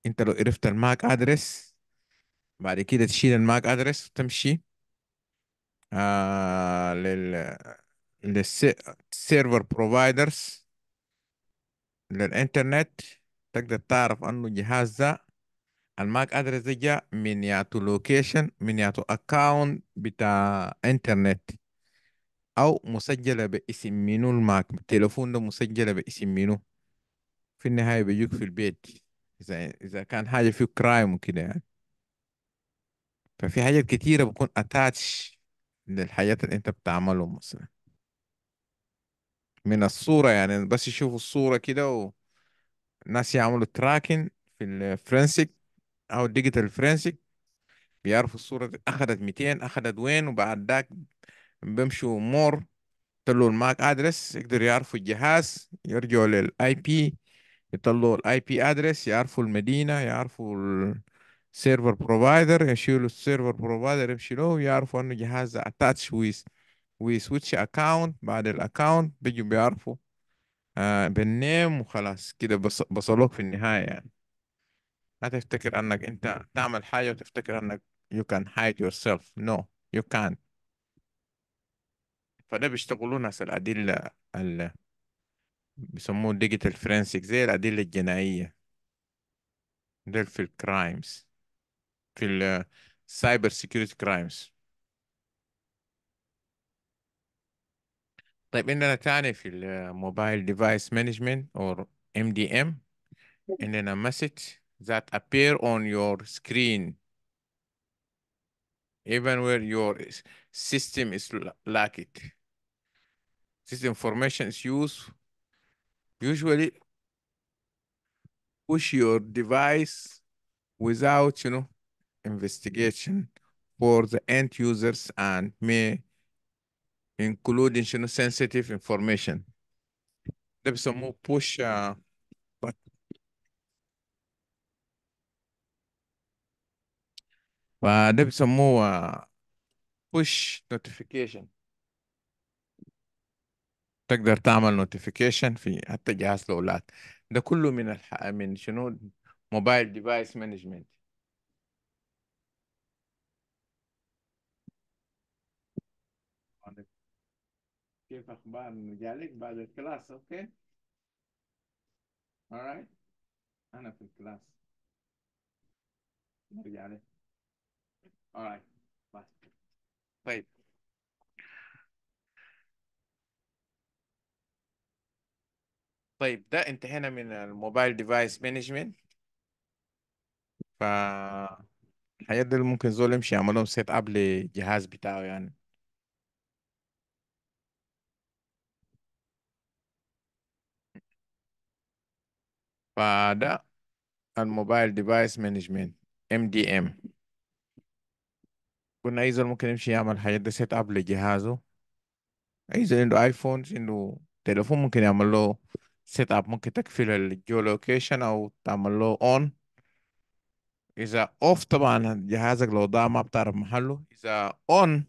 أنت لو عرفت الماك أدرس بعد كده تشيل الماك أدرس وتمشي آه لل للسيرفر بروفايدرز للإنترنت تقدر تعرف أنه الجهاز ده الماك ادرس ده من ياتو لوكيشن من ياتو اكاونت بتاع انترنت او مسجله باسم منو الماك التليفون ده مسجله باسم منو في النهايه بيجيك في البيت اذا اذا كان حاجه فيه كرايم وكده يعني ففي حاجات كتيره بكون اتاتش للحاجات اللي انت بتعمله مثلا من الصوره يعني بس يشوفوا الصوره كده وناس يعملوا تراكن في الفرنسيك او الديجيتال فرنسيك بيعرفوا الصوره دي اخذت 200 اخذت وين وبعد ذاك بيمشوا مور يطلعوا الماك ادرس يقدروا يعرفوا الجهاز يرجعوا للاي بي يطلعوا الاي بي ادرس يعرفوا المدينه يعرفوا السيرفر بروفايدر يشيلوا السيرفر بروفايدر له يعرفوا انه جهاز اتاتش ويز ويسويتش اكاونت بعد الاكاونت بيجوا بيعرفوا آه بالنيم وخلاص كده بصلوك في النهايه يعني هتفتكر انك انت تعمل حاجة وتفتكر انك you can hide yourself no you can't فده بيشتغلوا ناس الأدلة ال بيسموه ديجيتال فرنسيك زي الأدلة الجنائية ده في الكرايمز في السايبر سيكيورتي كرايمز طيب عندنا تاني في الموبايل ديفايس مانجمنت او ام دي ام عندنا مسج that appear on your screen, even where your system is lack it. This information is used. Usually, push your device without, you know, investigation for the end users and may include you know, sensitive information. There is some more push uh, فده بيسموه بوش آه، نوتيفيكيشن تقدر تعمل نوتيفيكيشن في حتى جهاز الاولاد ده كله من الح... من شنو موبايل ديفايس مانجمنت كيف اخبار مجالك بعد الكلاس اوكي alright انا في الكلاس نرجع لك طيب طيب ده انتهينا من الموبايل ديفايس مانجمنت ف الحاجات دي ممكن زول يمشي يعمل لهم سيت اب للجهاز بتاعه يعني فده الموبايل ديفايس مانجمنت MDM كنا اي زول ممكن يمشي يعمل حاجات دي سيت اب لجهازه اي زول عنده ايفون عنده تليفون ممكن يعمل له سيت اب ممكن تقفل الجيو لوكيشن او تعمل له اون اذا اوف طبعا جهازك لو ضاع ما بتعرف محله اذا اون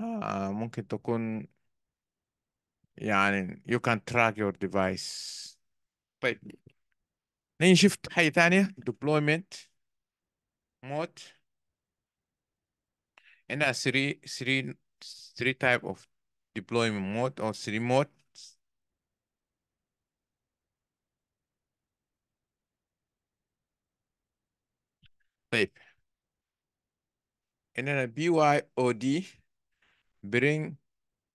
آه ممكن تكون يعني you can track your device طيب نين شفت حاجة تانية deployment mode And there three, three, three type of deployment mode or three modes. Type. And then a BYOD, bring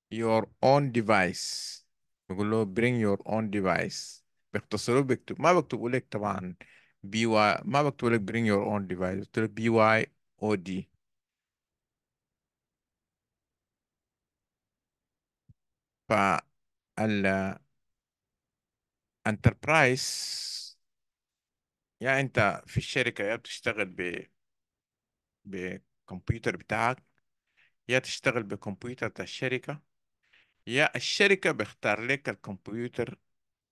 your own device. بقول له bring your own device. بيختصروه بيكتب ما بكتبوا لك طبعا بي واي ما بكتبوا لك bring your own device بكتب لك بي فال انتربرايز يا انت في الشركه يا بتشتغل ب بكمبيوتر بتاعك يا تشتغل بكمبيوتر الشركه يا الشركه بيختار لك الكمبيوتر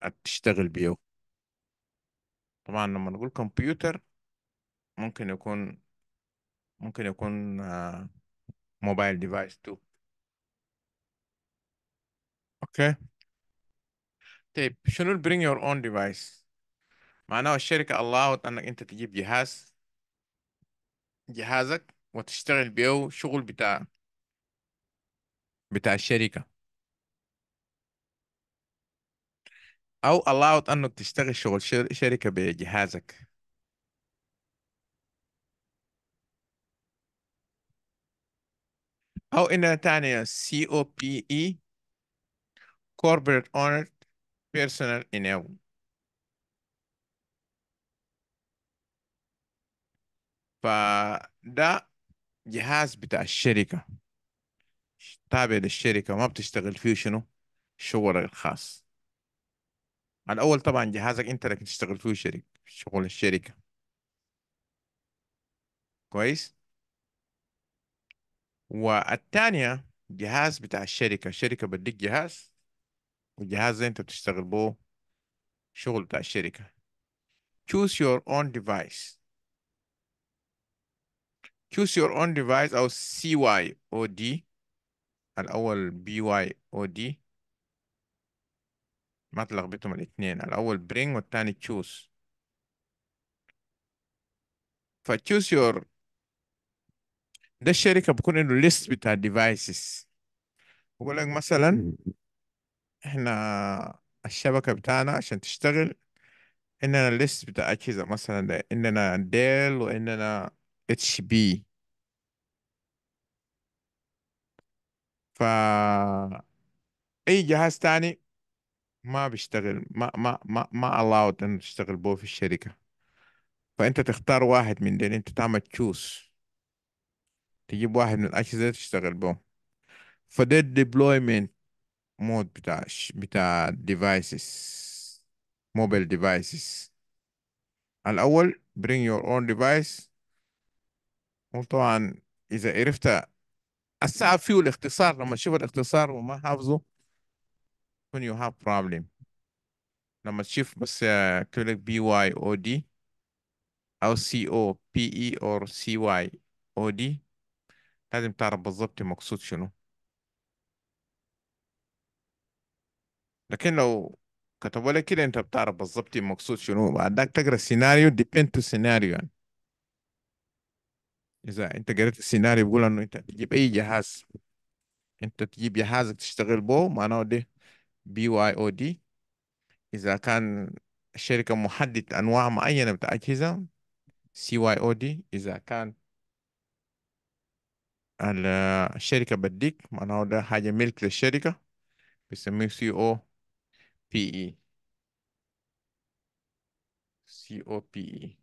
اللي بتشتغل بيه طبعا لما نقول كمبيوتر ممكن يكون ممكن يكون موبايل ديفايس تو اوكي طيب شنو البرينج يور اون ديفايس معناه الشركة allowed انك انت تجيب جهاز جهازك وتشتغل بيه شغل بتاع بتاع الشركة او allowed انك تشتغل شغل شركة بجهازك او انها تعني COPE corporate owned personal enabled. فده جهاز بتاع الشركة تابع للشركة ما بتشتغل فيه شنو الشغل الخاص الأول طبعا جهازك أنت لكن تشتغل فيه شركة شغل الشركة كويس والثانية جهاز بتاع الشركة الشركة بديك جهاز والجهاز اللي انت بتشتغل به شغل بتاع الشركة choose your own device choose your own device أو CYOD الأول BYOD ما تلخبطهم الاثنين الأول bring والثاني choose ف choose your ده الشركة بكون انه list بتاع devices بقول لك مثلا احنا الشبكة بتاعنا عشان تشتغل عندنا الليست بتاع أجهزة مثلا اننا ديل واننا اتش بي فا أي جهاز تاني ما بيشتغل ما ما ما ما allowed إنه تشتغل بو في الشركة فأنت تختار واحد من دين أنت تعمل تشوز تجيب واحد من الأجهزة تشتغل بو فده ديبلويمنت مود بتاع بتاع devices mobile devices الأول bring your own device وطبعا إذا عرفت الساعة فيه الاختصار لما تشوف الاختصار وما حافظه when you have problem لما تشوف بس كلك بي واي او دي أو سي او بي اي أو سي واي او دي لازم تعرف بالضبط المقصود شنو لكن لو كتبوا لك كده انت بتعرف بالظبط المقصود شنو بعدك تقرا السيناريو ديبند تو سيناريو يعني اذا انت قريت السيناريو بيقول انه انت تجيب اي جهاز انت تجيب جهازك تشتغل به معناه دي بي واي او دي اذا كان الشركه محدد انواع معينه بتاع اجهزه سي واي او دي اذا كان الشركه بديك معناه ده حاجه ملك للشركه بيسميه سي او PE COPE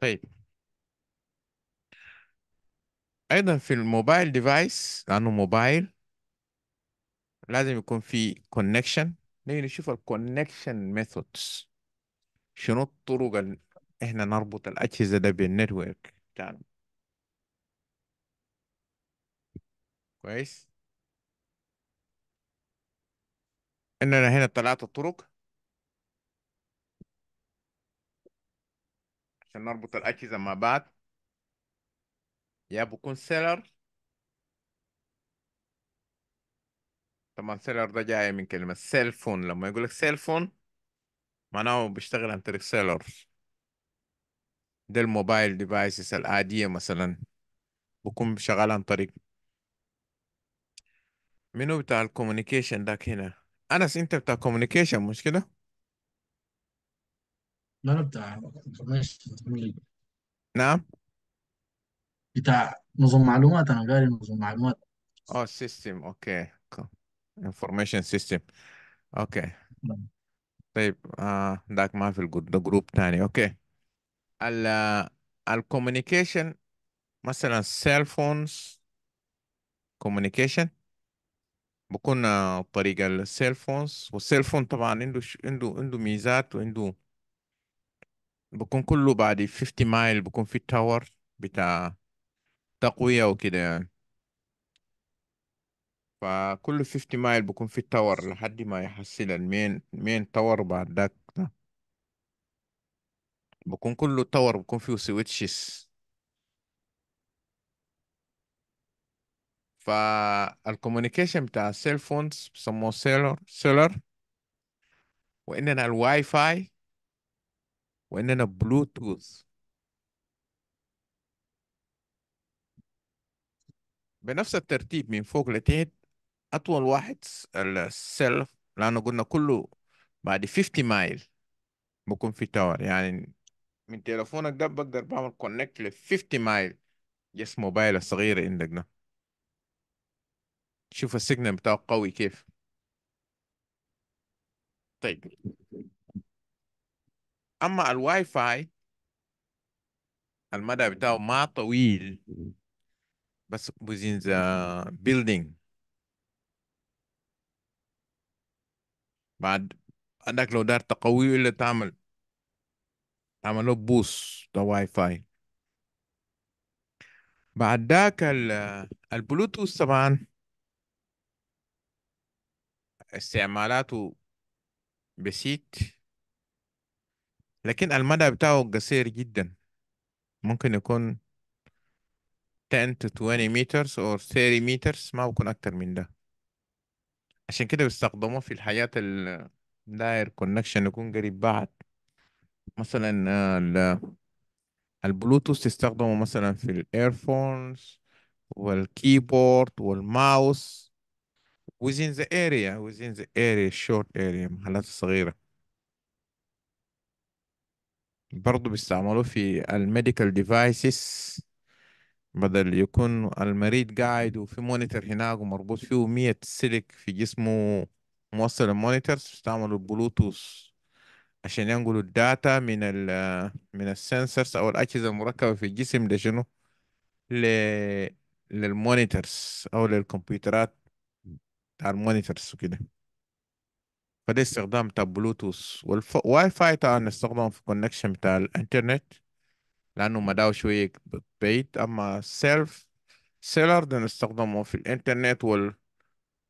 طيب ايضا في الموبايل ديفايس لانه موبايل لازم يكون في كونكشن نيجي نشوف الكونكشن ميثودز شنو الطرق اللي احنا نربط الاجهزه ده بالنتورك بتاعنا كويس انا هنا طلعت الطرق عشان نربط الاجهزه مع بعض يا بكون سيلر طبعا سيلر ده جاي من كلمه سيلفون لما يقول لك سيلفون معناه بيشتغل عن طريق سيلر ده الموبايل ديفايسز العاديه مثلا بكون شغال عن طريق منو بتاع الكوميونيكيشن داك هنا انس انت بتاع كوميونيكيشن مش كده لا انا بتاع نعم بتاع نظم معلومات انا قاري نظم معلومات اه سيستم اوكي انفورميشن سيستم اوكي نعم. طيب آه داك ما في الجروب تاني اوكي ال الكوميونيكيشن مثلا سيلفونز كوميونيكيشن بكون آه، طريقة السيلفونز والسيلفون طبعا عنده عنده عنده ميزات وعنده بكون كله بعد 50 مايل بكون في تاور بتاع تقوية وكده يعني فكل 50 مايل بكون في تاور لحد ما يحصل المين مين تاور بعد ذاك بكون كله تاور بكون فيه سويتشز فالكوميونيكيشن بتاع السيل فونز بسموه سيلر سيلر واننا الواي فاي واننا بلوتوث بنفس الترتيب من فوق لتحت اطول واحد السيل لانه قلنا كله بعد 50 مايل بكون في تاور يعني من تليفونك ده بقدر بعمل كونكت ل 50 مايل جس موبايل الصغير عندك ده شوف السيجنال بتاعه قوي كيف طيب اما الواي فاي المدى بتاعه ما طويل بس within the building بعد عندك لو دار تقوي ولا تعمل تعمله بوس ده واي فاي بعد ذاك البلوتوث طبعا استعمالاته بسيط لكن المدى بتاعه قصير جدا ممكن يكون 10 to 20 meters or 30 meters ما بكون أكتر من ده عشان كده بيستخدموه في الحياة ال داير كونكشن يكون قريب بعض مثلا ال البلوتوث تستخدمه مثلا في الايرفونز والكيبورد والماوس within the area within the area short area محلات صغيرة برضو بيستعملوه في الميديكال ديفايسز بدل يكون المريض قاعد وفي مونيتور هناك ومربوط فيه مية سلك في جسمه موصل المونيتورز بيستعملوا البلوتوث عشان ينقلوا الداتا من ال من السنسرز او الاجهزة المركبة في الجسم لشنو ل للمونيتورز او للكمبيوترات بتاع المونيتورز وكده فده استخدام بتاع بلوتوث والواي فاي طبعا نستخدمه في الكونكشن بتاع الانترنت لانه مداه شويه بيت اما سيلف سيلر ده نستخدمه في الانترنت وال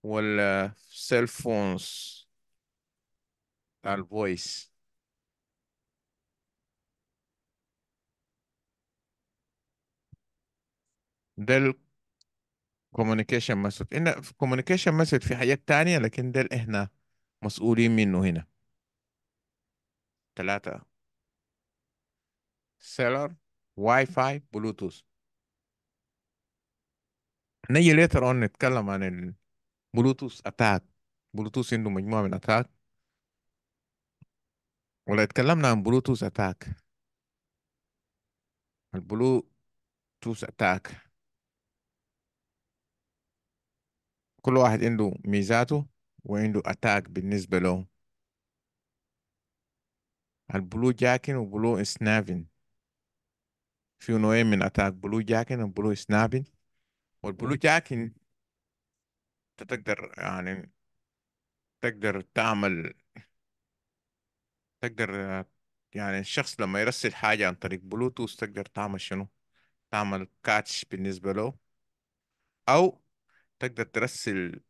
والسيل فونز بتاع الفويس ده كوميونيكيشن ميثود ان في كوميونيكيشن ميثود في حاجات تانية لكن ده احنا مسؤولين منه هنا ثلاثة سيلر واي فاي بلوتوث نيجي ليتر اون نتكلم عن البلوتوث اتاك بلوتوث عنده مجموعة من اتاك ولا اتكلمنا عن بلوتوث اتاك البلوتوث اتاك كل واحد عنده ميزاته وعنده اتاك بالنسبة له البلو جاكن وبلو سنافن في نوعين من اتاك بلو جاكن وبلو سنافن والبلو جاكن تقدر يعني تقدر تعمل تقدر يعني الشخص لما يرسل حاجة عن طريق بلوتوث تقدر تعمل شنو تعمل كاتش بالنسبة له أو تقدر ترسل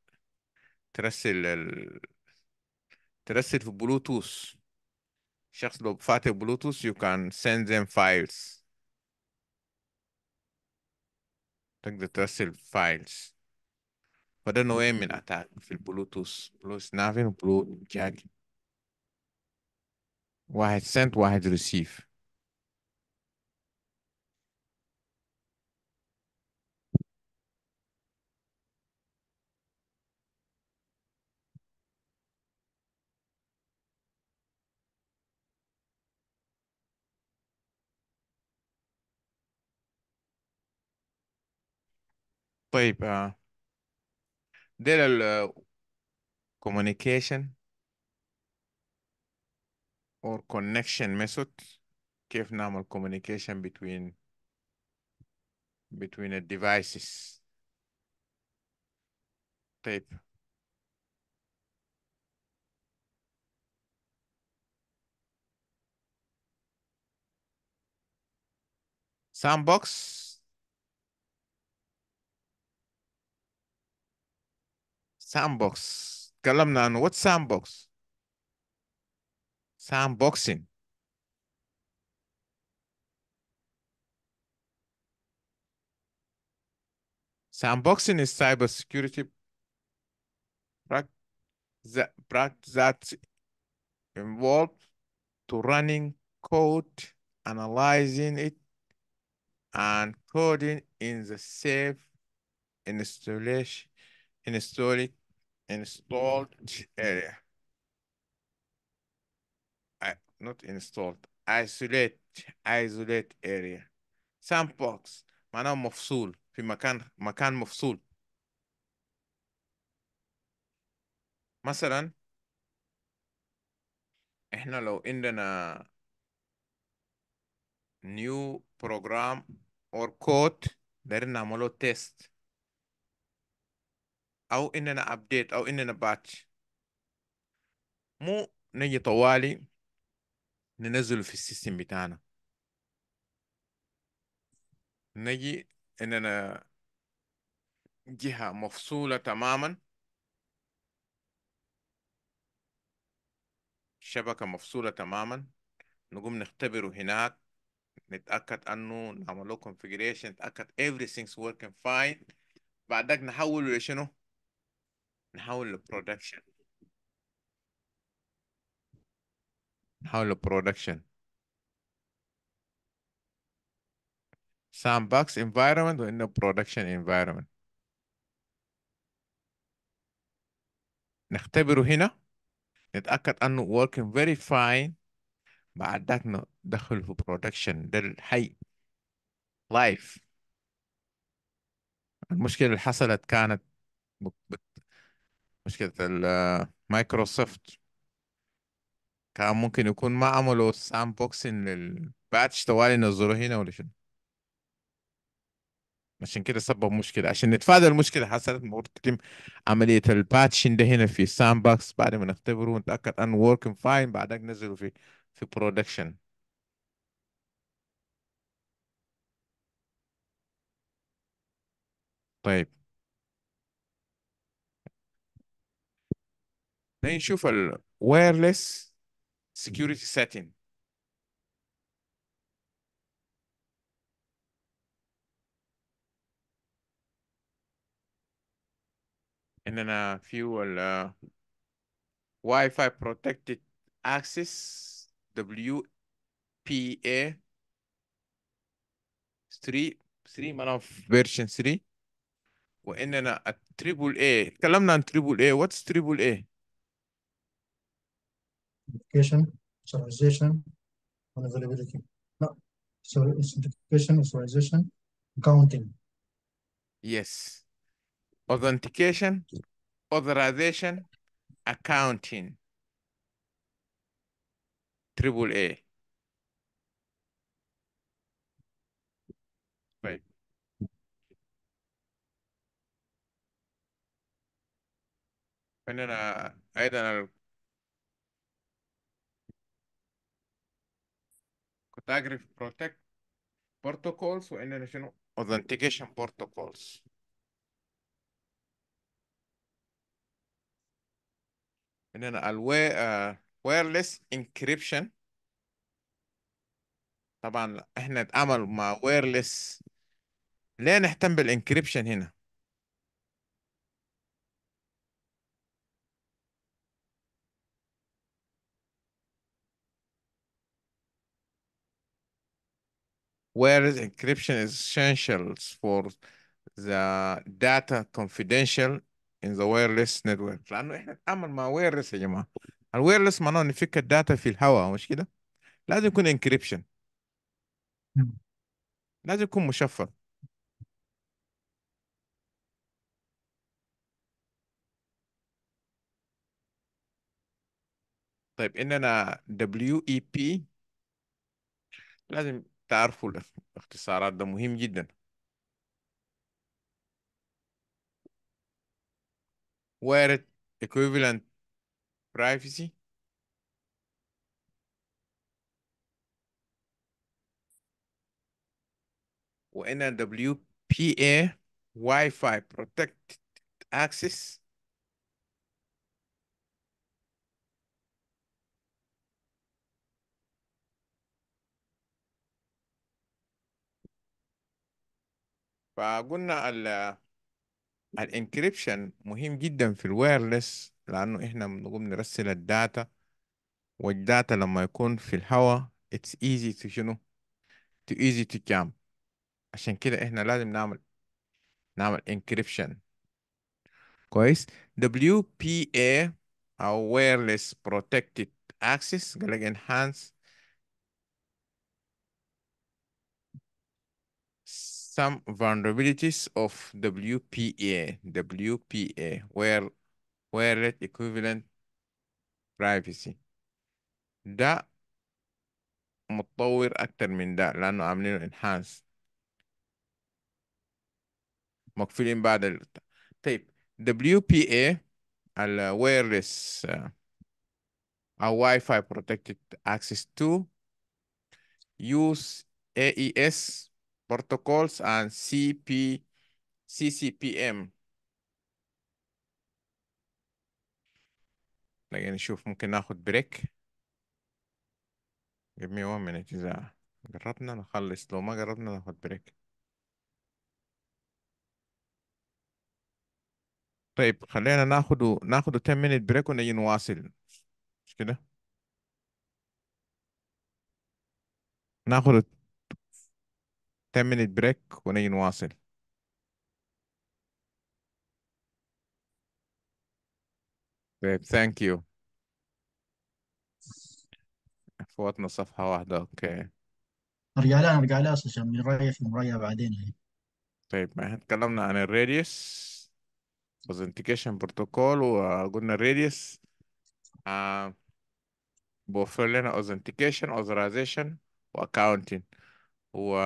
ترسل ال... ترسل في بلوتوث شخص لو فاتح بلوتوث you can send them files تقدر ترسل files فده نوعين من اتاك في البلوتوث بلو سنافين وبلو جاك واحد send واحد receive طيب آه ديل ال communication or connection method كيف نعمل communication between between the devices طيب sandbox sandbox kalam عنه what sandbox sandboxing Sandboxing is cybersecurity practice that involves to running code, analyzing it, and coding in the safe installation, install installed area. I, not installed, isolate, isolate area. Sandbox معناه مفصول في مكان مكان مفصول. مثلا احنا لو عندنا new program or code دايرين نعمله test او اننا ابديت او اننا باتش مو نجي طوالي ننزله في السيستم بتاعنا نجي اننا جهة مفصولة تماما شبكة مفصولة تماما نقوم نختبره هناك نتأكد أنه نعمل له configuration نتأكد everything's working fine بعدك نحوله لشنو نحول البرودكشن نحول البرودكشن sandbox environment وانه production environment نختبره هنا نتأكد انه working very fine بعد ذلك ندخله في production ده الحي life المشكلة اللي حصلت كانت مشكلة المايكروسوفت مايكروسوفت كان ممكن يكون ما عملوا الساند بوكسنج للباتش طوال ينزلوه هنا ولا شنو عشان كده سبب مشكلة عشان نتفادى المشكلة حصلت المفروض عملية الباتشن ده هنا في ساند بوكس بعد ما نختبره ونتأكد أن working فاين بعدك نزله في في برودكشن طيب نشوف ال wireless security mm-hmm. setting and then عندنا في ال Wi-Fi protected access WPA 3 3 man of version 3 and then uh, a وإننا الـ AAA تكلمنا triple A. what's triple A? Identification, authorization, and availability. No, so identification, authorization, counting. Yes. Authentication, authorization, accounting. Triple A. Right. Then, I, I don't know. Agri بروتكت بروتوكولز وعندنا شنو اوثنتيكيشن بروتوكولز عندنا الوي انكريبشن طبعا احنا نتعامل مع وايرلس ليه نهتم بالانكريبشن هنا whereas encryption is essential for the data confidential in the wireless network لانه احنا نتعامل مع wireless يا جماعه الوايرلس معناه نفك الداتا في الهواء مش كده لازم يكون انكريبشن لازم يكون مشفر طيب اننا WEP لازم تعرفوا الاختصارات ده مهم جدا وارد equivalent privacy و NWPA Wi-Fi protected access فقلنا ال الانكريبشن مهم جدا في الوايرلس لانه احنا بنقوم نرسل الداتا والداتا لما يكون في الهواء اتس ايزي تو شنو تو ايزي تو كام عشان كده احنا لازم نعمل نعمل انكريبشن كويس WPA او wireless protected access قال لك enhance some vulnerabilities of WPA, WPA, where, where equivalent privacy. ده متطور أكتر من ده لأنه عاملينه enhanced. مقفلين بعد ال... طيب WPA ال wireless uh, a wi Wi-Fi protected access to use AES protocols and CP, CCPM نجي نشوف ممكن ناخد بريك give me one minute إذا جربنا نخلص لو ما جربنا ناخد بريك طيب خلينا ناخد ناخد 10 minute بريك ونجي نواصل مش كده ناخد 10 minute break ونجي نواصل طيب ثانك يو فوتنا صفحة واحدة اوكي ارجع لها ارجع لها عشان نريح المراية بعدين يعني طيب ما احنا اتكلمنا عن الراديوس اوثنتيكيشن بروتوكول وقلنا الراديوس radius آه، بوفر لنا اوثنتيكيشن اوثرايزيشن accounting و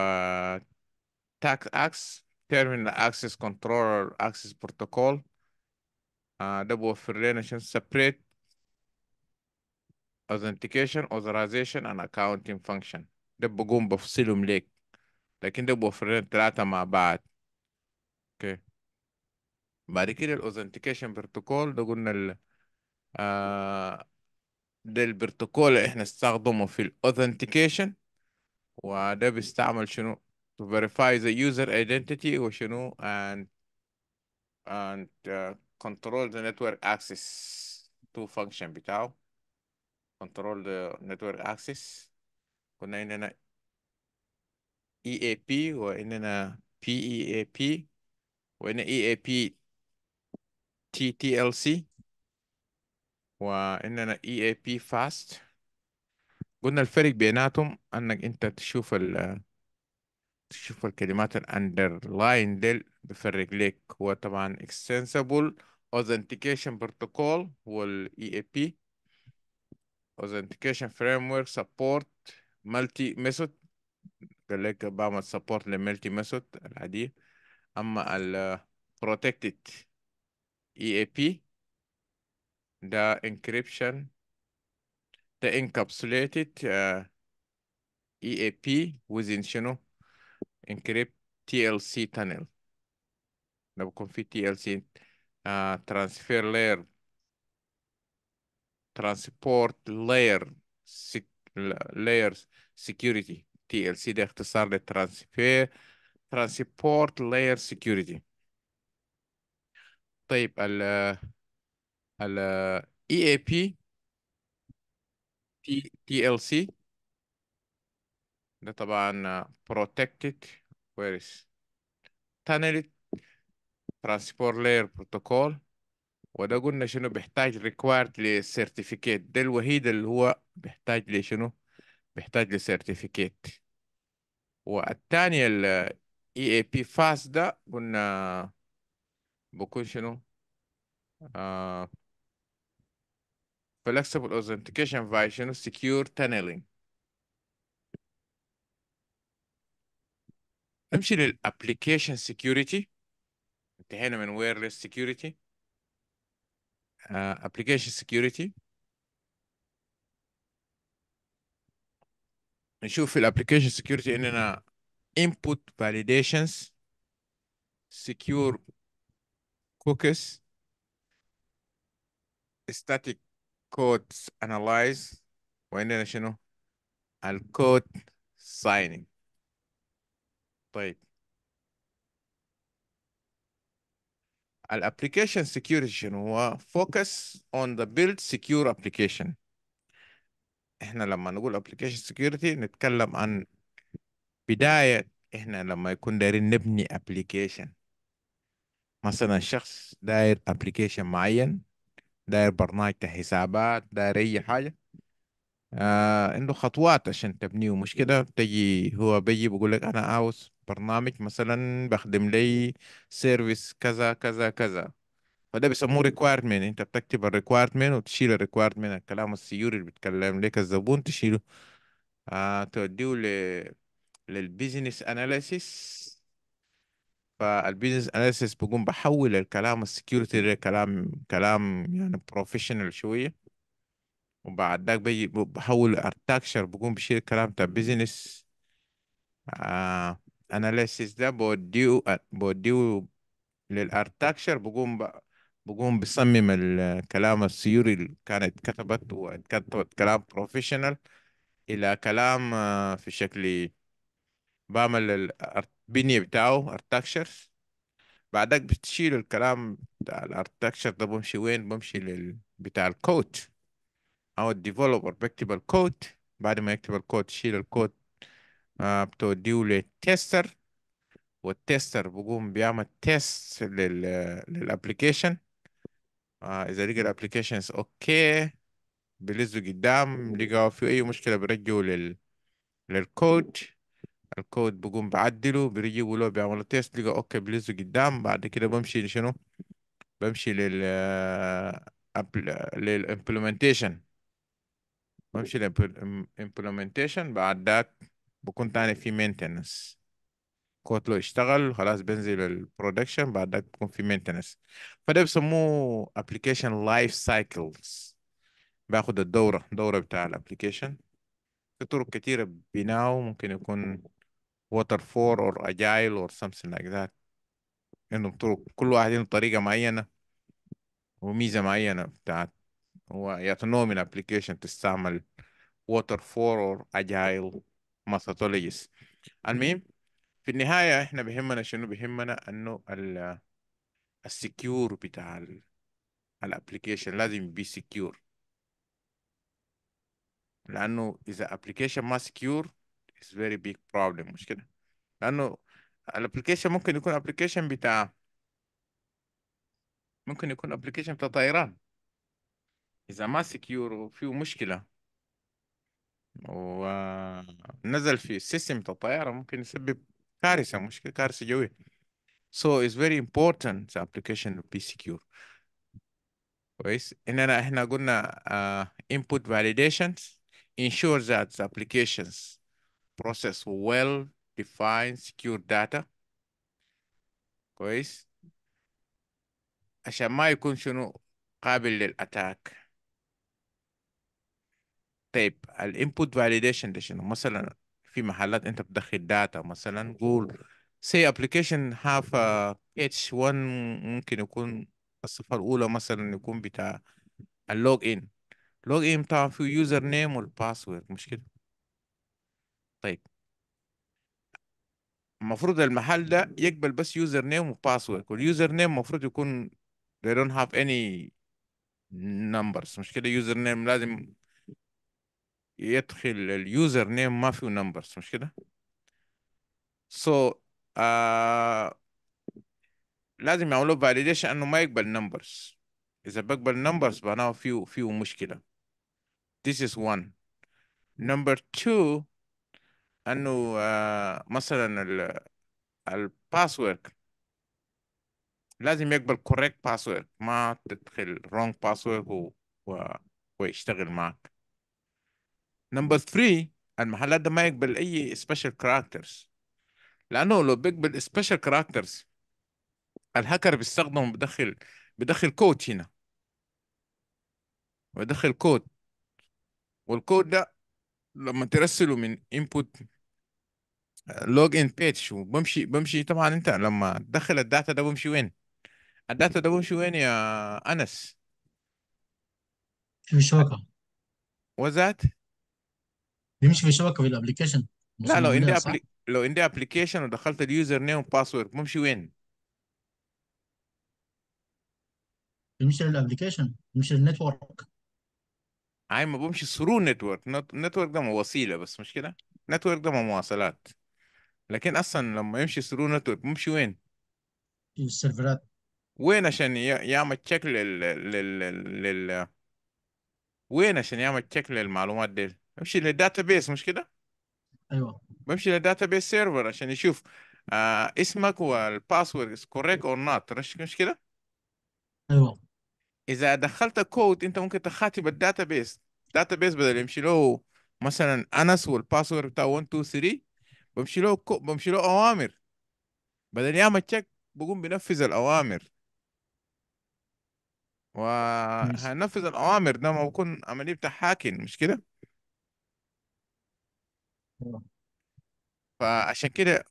تاك اكس تيرمينال اكسس كنترولر اكسس بروتوكول آه، ده بوفر لنا عشان سبريت authentication authorization and accounting function ده بقوم بفصلهم ليك لكن ده بوفر لنا ثلاثة مع بعض اوكي بعد كده الاوثنتيكيشن بروتوكول ده قلنا ال آه، ده البروتوكول اللي احنا استخدمه في الاوثنتيكيشن وده بيستعمل شنو to verify the user identity وشنو and and uh, control the network access to function بتاعه control the network access قلنا عندنا EAP وعندنا PEAP وعندنا EAP TTLC وعندنا EAP fast قلنا الفرق بيناتهم انك انت تشوف ال تشوف الكلمات الاندرلاين ديل بفرق ليك هو طبعا extensible authentication protocol هو ال EAP authentication framework support multi method قال لك بعمل support multi method العادية اما ال protected EAP ده encryption the encapsulated uh, EAP within شنو encrypt TLC tunnel لما بكون في TLC uh, transfer layer transport layer sec layers security TLC ده اختصار transfer transport layer security طيب ال ال EAP تي تي ال سي ده طبعا protected where is tunnel transport layer protocol وده قلنا شنو بيحتاج required لسيرتيفيكيت ده الوحيد اللي هو بيحتاج لشنو بيحتاج لسيرتيفيكيت والتاني ال EAP fast ده قلنا بكون شنو آه flexible authentication version secure tunneling. application security, سكيورتي انتهينا من wireless security uh, application security نشوف في الابلكيشن سكيورتي اننا input validations secure cookies static الكود انالايز وعندنا شنو الكود ساينينج طيب الابلكيشن سكيورتي شنو هو فوكس اون ذا بيلد سكيور ابلكيشن احنا لما نقول ابلكيشن سكيورتي نتكلم عن بداية احنا لما يكون دايرين نبني ابلكيشن مثلا شخص داير ابلكيشن معين داير برنامج حسابات داير اي حاجه آه عنده خطوات عشان تبنيه مش كده تجي هو بيجي بيقول لك انا عاوز برنامج مثلا بخدم لي سيرفيس كذا كذا كذا فده بيسموه ريكوايرمنت انت بتكتب الريكوايرمنت وتشيل الريكوايرمنت الكلام السيوري اللي بيتكلم لك الزبون تشيله آه توديه ل... للبيزنس اناليسيس فالبيزنس اناليسيس بقوم بحول الكلام السكيورتي لكلام كلام يعني بروفيشنال شويه وبعد ذاك بيجي بحول ارتكشر بقوم بشيل الكلام بتاع بيزنس اناليسيس ده بوديه بوديو للارتكشر بقوم ب... بقوم بصمم الكلام السيوري اللي كانت اتكتبت واتكتبت كلام بروفيشنال الى كلام آه، في شكل بعمل البنية بتاعه أرتكشر بعدك بتشيل الكلام بتاع الارتكشر ده بمشي وين بمشي لل بتاع الكود او الديفلوبر بكتب الكود بعد ما يكتب الكود شيل الكود آه بتوديه للتستر والتستر بقوم بيعمل تيست لل للأبليكيشن آه اذا لقى الابلكيشنز اوكي بيلزوا قدام لقى في اي مشكله بيرجعوا لل للكود الكود بقوم بعدله بيجيبوا له بيعملوا تيست لقى اوكي بلزو قدام بعد كده بمشي لشنو بمشي لل آه، للامبلمنتيشن بمشي للامبلمنتيشن بعد ذاك بكون تاني في مينتنس كود لو اشتغل خلاص بنزل البرودكشن بعد ذاك بكون في مينتنس فده بسموه ابلكيشن لايف سايكلز باخد الدورة دورة بتاع الابلكيشن في طرق كتيرة بناو ممكن يكون فور أو اجايل أو something like that انه بطرق كل واحد له طريقة معينة وميزة معينة بتاعت هو يتنوع من application تستعمل فور أو اجايل methodologies المهم في النهاية احنا بهمنا شنو بهمنا انه ال السكيور بتاع الابلكيشن لازم يبي سكيور لانه اذا ابلكيشن ما سكيور is very big problem مش كده لانه الابلكيشن ممكن يكون ابلكيشن بتاع ممكن يكون ابلكيشن بتاع طيران اذا ما سكيور وفيه مشكله ونزل في السيستم بتاع الطياره ممكن يسبب كارثه مشكله كارثه جويه so it's very important the application to be secure كويس هنا احنا قلنا uh, input validations ensure that the applications process well defined secure data كويس عشان ما يكون شنو قابل للاتاك طيب input validation ده شنو مثلا في محلات انت بتدخل داتا مثلا قول say application have a H1 ممكن يكون الصفة الأولى مثلا يكون بتاع اللوج إن لوج إن بتاع فيه يوزر نيم والباسورد مش كده طيب المفروض المحل ده يقبل بس يوزر نيم وباسورد واليوزر نيم المفروض يكون they don't have any numbers مش كده يوزر نيم لازم يدخل اليوزر نيم ما فيه numbers مش كده so uh, لازم يعملوا فاليديشن انه ما يقبل نمبرز اذا بقبل نمبرز معناه فيه فيه مشكله this is one number two انه آه، مثلا password لازم يقبل correct password ما تدخل wrong password و... و... ويشتغل معك number three المحلات ده ما يقبل اي special characters لانه لو بيقبل special characters الهاكر بيستخدم بدخل بدخل كود هنا بدخل كود والكود ده لما ترسله من input آه، login page وبمشي بمشي طبعا انت لما تدخل الداتا ده بمشي وين؟ الداتا ده بمشي وين يا انس؟ في الشبكه وزات بيمشي في الشبكه في الابلكيشن لا لو عندي لو عندي ابلكيشن ودخلت اليوزر نيم وباسورد بمشي وين؟ بيمشي للابلكيشن بيمشي للنتورك اي ما بمشي ثرو نتورك نتورك ده ما وسيله بس مش كده نتورك ده ما مواصلات لكن اصلا لما يمشي ثرو نتورك بمشي وين السيرفرات وين عشان يعمل تشيك لل لل لل وين عشان يعمل تشيك للمعلومات دي بمشي بيس مش كده ايوه بمشي بيس سيرفر عشان يشوف آه اسمك والباسورد كوريك اور نوت مش كده ايوه اذا دخلت كود انت ممكن تخاتب الداتا بيس الداتا بيس بدل يمشي له مثلا انس والباسورد بتاع 1 2 3 بمشي له كو... بمشي له اوامر بدل ياما تشيك بقوم بنفذ الاوامر وهنفذ الاوامر ده ما بكون عمليه بتاع حاكم مش كده فعشان كده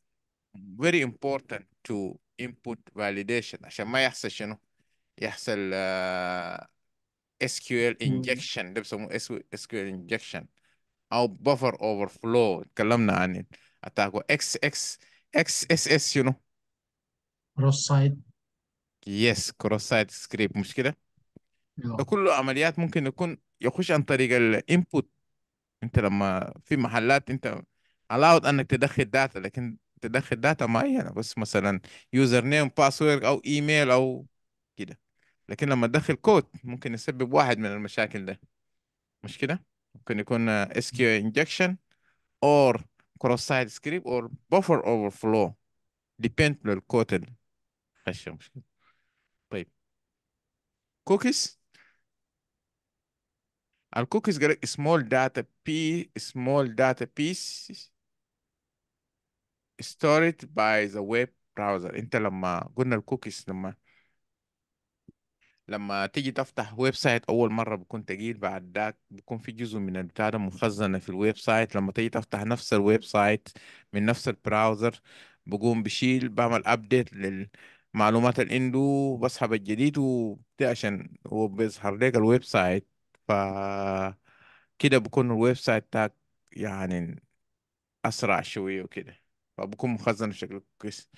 very important to input validation عشان ما يحصل شنو يحصل اس كيو ال انجكشن ده بيسموه اس كيو ال انجكشن او بفر اوفر فلو اتكلمنا عن اتاك اكس اكس اكس اس اس يو نو كروس سايد يس كروس سايد سكريبت مش كده ده كله عمليات ممكن يكون يخش عن طريق الانبوت انت لما في محلات انت allowed انك تدخل داتا لكن تدخل داتا معينه بس مثلا يوزر نيم باسورد او ايميل او كده لكن لما تدخل كود ممكن يسبب واحد من المشاكل ده مش كده ممكن يكون اس كيو انجكشن اور كروس سايد سكريبت اور بفر اوفر فلو ديبند للكود اللي خش مشكله طيب كوكيز الكوكيز قال لك سمول داتا بي سمول داتا بيس stored by the web browser انت لما قلنا الكوكيز لما لما تيجي تفتح ويب سايت اول مره بكون تقيل بعد ذاك بكون في جزء من الداتا مخزنه في الويب سايت لما تيجي تفتح نفس الويب سايت من نفس البراوزر بقوم بشيل بعمل ابديت للمعلومات اللي عنده بسحب الجديد عشان هو بيظهر لك الويب سايت ف كده بكون الويب سايت تاك يعني اسرع شويه وكده فبكون مخزن بشكل كويس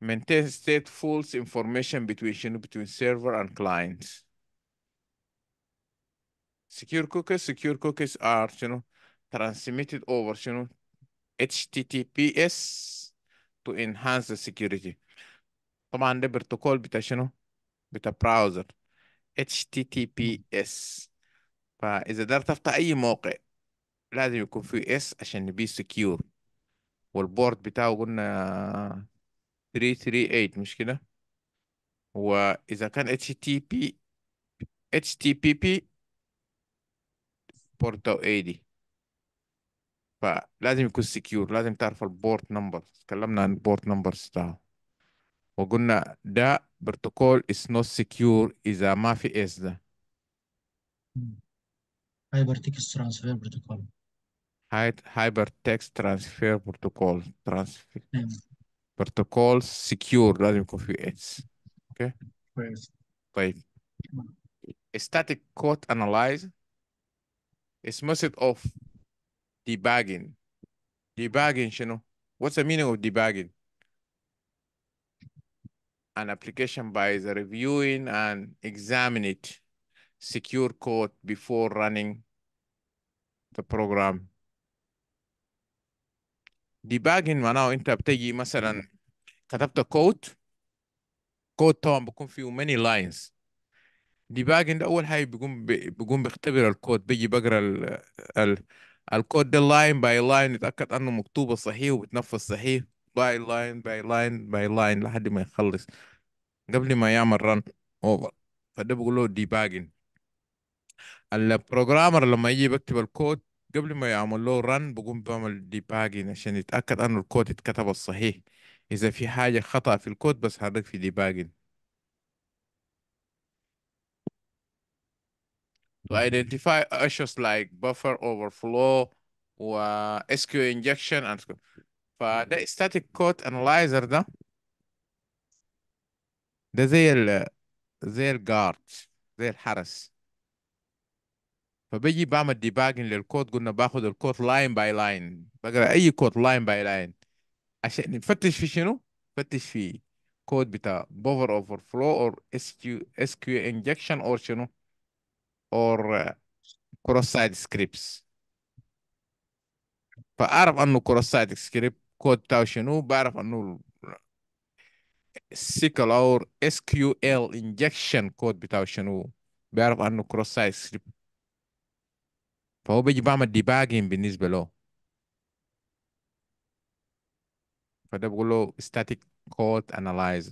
maintain stateful information between, between server and clients. Secure cookies, secure cookies are, you know, transmitted over, you know, HTTPS to enhance the security. طبعا protocol بروتوكول you know بتاع browser HTTPS فإذا قدرت تفتح أي موقع لازم يكون فيه اس عشان يبقى سكيور والبورد بتاعه قلنا 338 مش كده واذا كان HTTP HTTP او اي دي فلازم يكون سكيور لازم تعرف البورت نمبر تكلمنا عن البورت نمبرز بتاعه وقلنا ده بروتوكول is not secure اذا ما في اس ده هايبر تكست ترانسفير بروتوكول هايبر تكست ترانسفير بروتوكول ترانسفير protocols secure rather configuration. Okay. Yes. Like a static code analyze is method of debugging. Debugging, you know, what's the meaning of debugging? An application by the reviewing and examine it, secure code before running the program ديباجن معناه انت بتجي مثلا كتبت كود كود طبعا بيكون فيه ماني لاينز ديباجن ده اول حاجه بيقوم بيقوم بيختبر الكود بيجي بقرا ال... ال... الكود ده لاين باي لاين يتاكد انه مكتوبه صحيح وبتنفذ صحيح باي لاين باي لاين باي لاين لحد ما يخلص قبل ما يعمل رن اوفر فده بيقول له ديباجن البروجرامر لما يجي بكتب الكود قبل ما يعمل له رن بقوم بعمل ديباجين عشان يتأكد أن الكود اتكتب الصحيح اذا في حاجة خطأ في الكود بس حرك في ديباجين to identify issues like buffer overflow و SQL injection and فده static code analyzer ده ده زي ال زي الجارد زي الحرس فبيجي بعمل ديباجن للكود قلنا باخذ الكود لاين باي لاين بقرا اي كود لاين باي لاين عشان نفتش في شنو؟ فتش في كود بتاع بوفر اوفر فلو اور اس كيو اس كيو انجكشن اور شنو؟ اور كروس سايد سكريبتس فاعرف انه كروس سايد سكريبت كود بتاعه شنو بعرف انه سيكل اور اس كيو ال انجكشن كود بتاعه شنو بعرف انه كروس سايد سكريبت فهو بيجي بعمل ديباجنج بالنسبه له فده بقول له static code analyze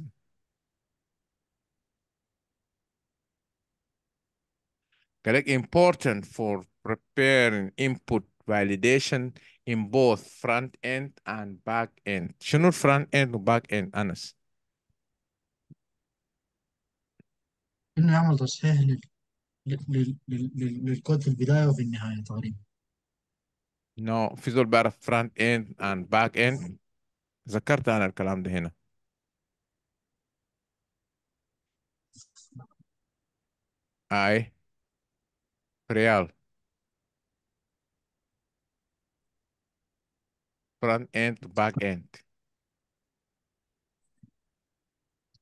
correct important for preparing input validation in both front end and back end شنو front end back end انس انه يعمل تصحيح للكود في البدايه وفي النهايه تقريبا نو no. في زول بيعرف فرونت اند اند باك اند ذكرت انا الكلام ده هنا اي ريال فرونت اند باك اند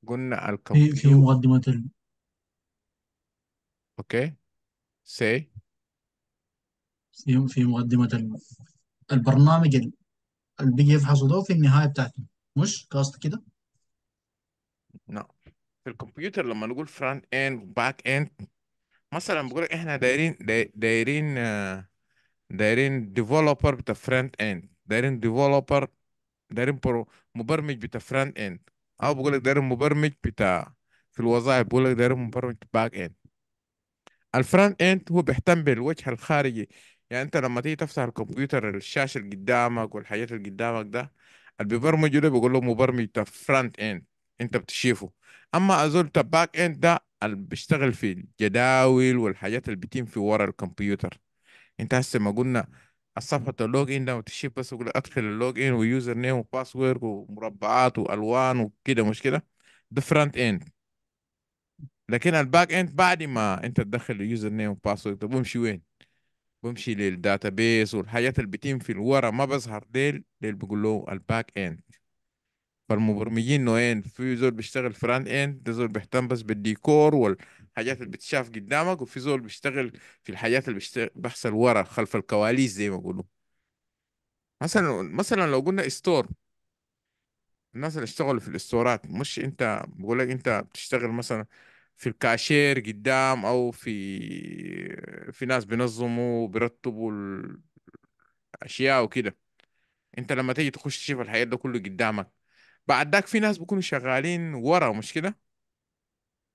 قلنا الكمبيوتر في مقدمة اوكي سي في في مقدمة البرنامج اللي بيجي يفحصوا ده في النهاية بتاعته مش قصد كده نعم في الكمبيوتر لما نقول فرونت اند وباك اند مثلا بقول لك احنا دايرين دايرين آه، دايرين ديفلوبر بتاع فرونت اند دايرين ديفلوبر دايرين برو مبرمج بتاع فرونت اند او بقول لك دايرين مبرمج بتاع في الوظائف بقول لك دايرين مبرمج باك اند الفرونت اند هو بيهتم بالوجه الخارجي يعني انت لما تيجي تفتح الكمبيوتر الشاشه اللي قدامك والحاجات اللي قدامك ده اللي بيبرمجوا ده بيقول له مبرمج فرونت اند انت بتشوفه اما ازول باك اند ده اللي بيشتغل في الجداول والحاجات اللي بتيم في ورا الكمبيوتر انت هسه ما قلنا الصفحه اللوج ان ده وتشيب بس يقول ادخل اللوج ان ويوزر نيم وباسورد ومربعات والوان وكده مش كده ده فرونت اند لكن الباك اند بعد ما انت تدخل اليوزر نيم وباسورد طب بمشي وين؟ بمشي للداتا بيس والحاجات اللي بتم في الورا ما بظهر ديل اللي بيقول له الباك اند فالمبرمجين نوعين في زول بيشتغل فرونت اند ده زول بيهتم بس بالديكور والحاجات اللي بتشاف قدامك وفي زول بيشتغل في الحاجات اللي بيحصل ورا خلف الكواليس زي ما بيقولوا مثلا مثلا لو قلنا ستور الناس اللي اشتغلوا في الاستورات مش انت بقول لك انت بتشتغل مثلا في الكاشير قدام او في في ناس بينظموا بيرتبوا الاشياء وكده انت لما تيجي تخش تشوف الحياة ده كله قدامك بعد ذاك في ناس بيكونوا شغالين ورا مش كده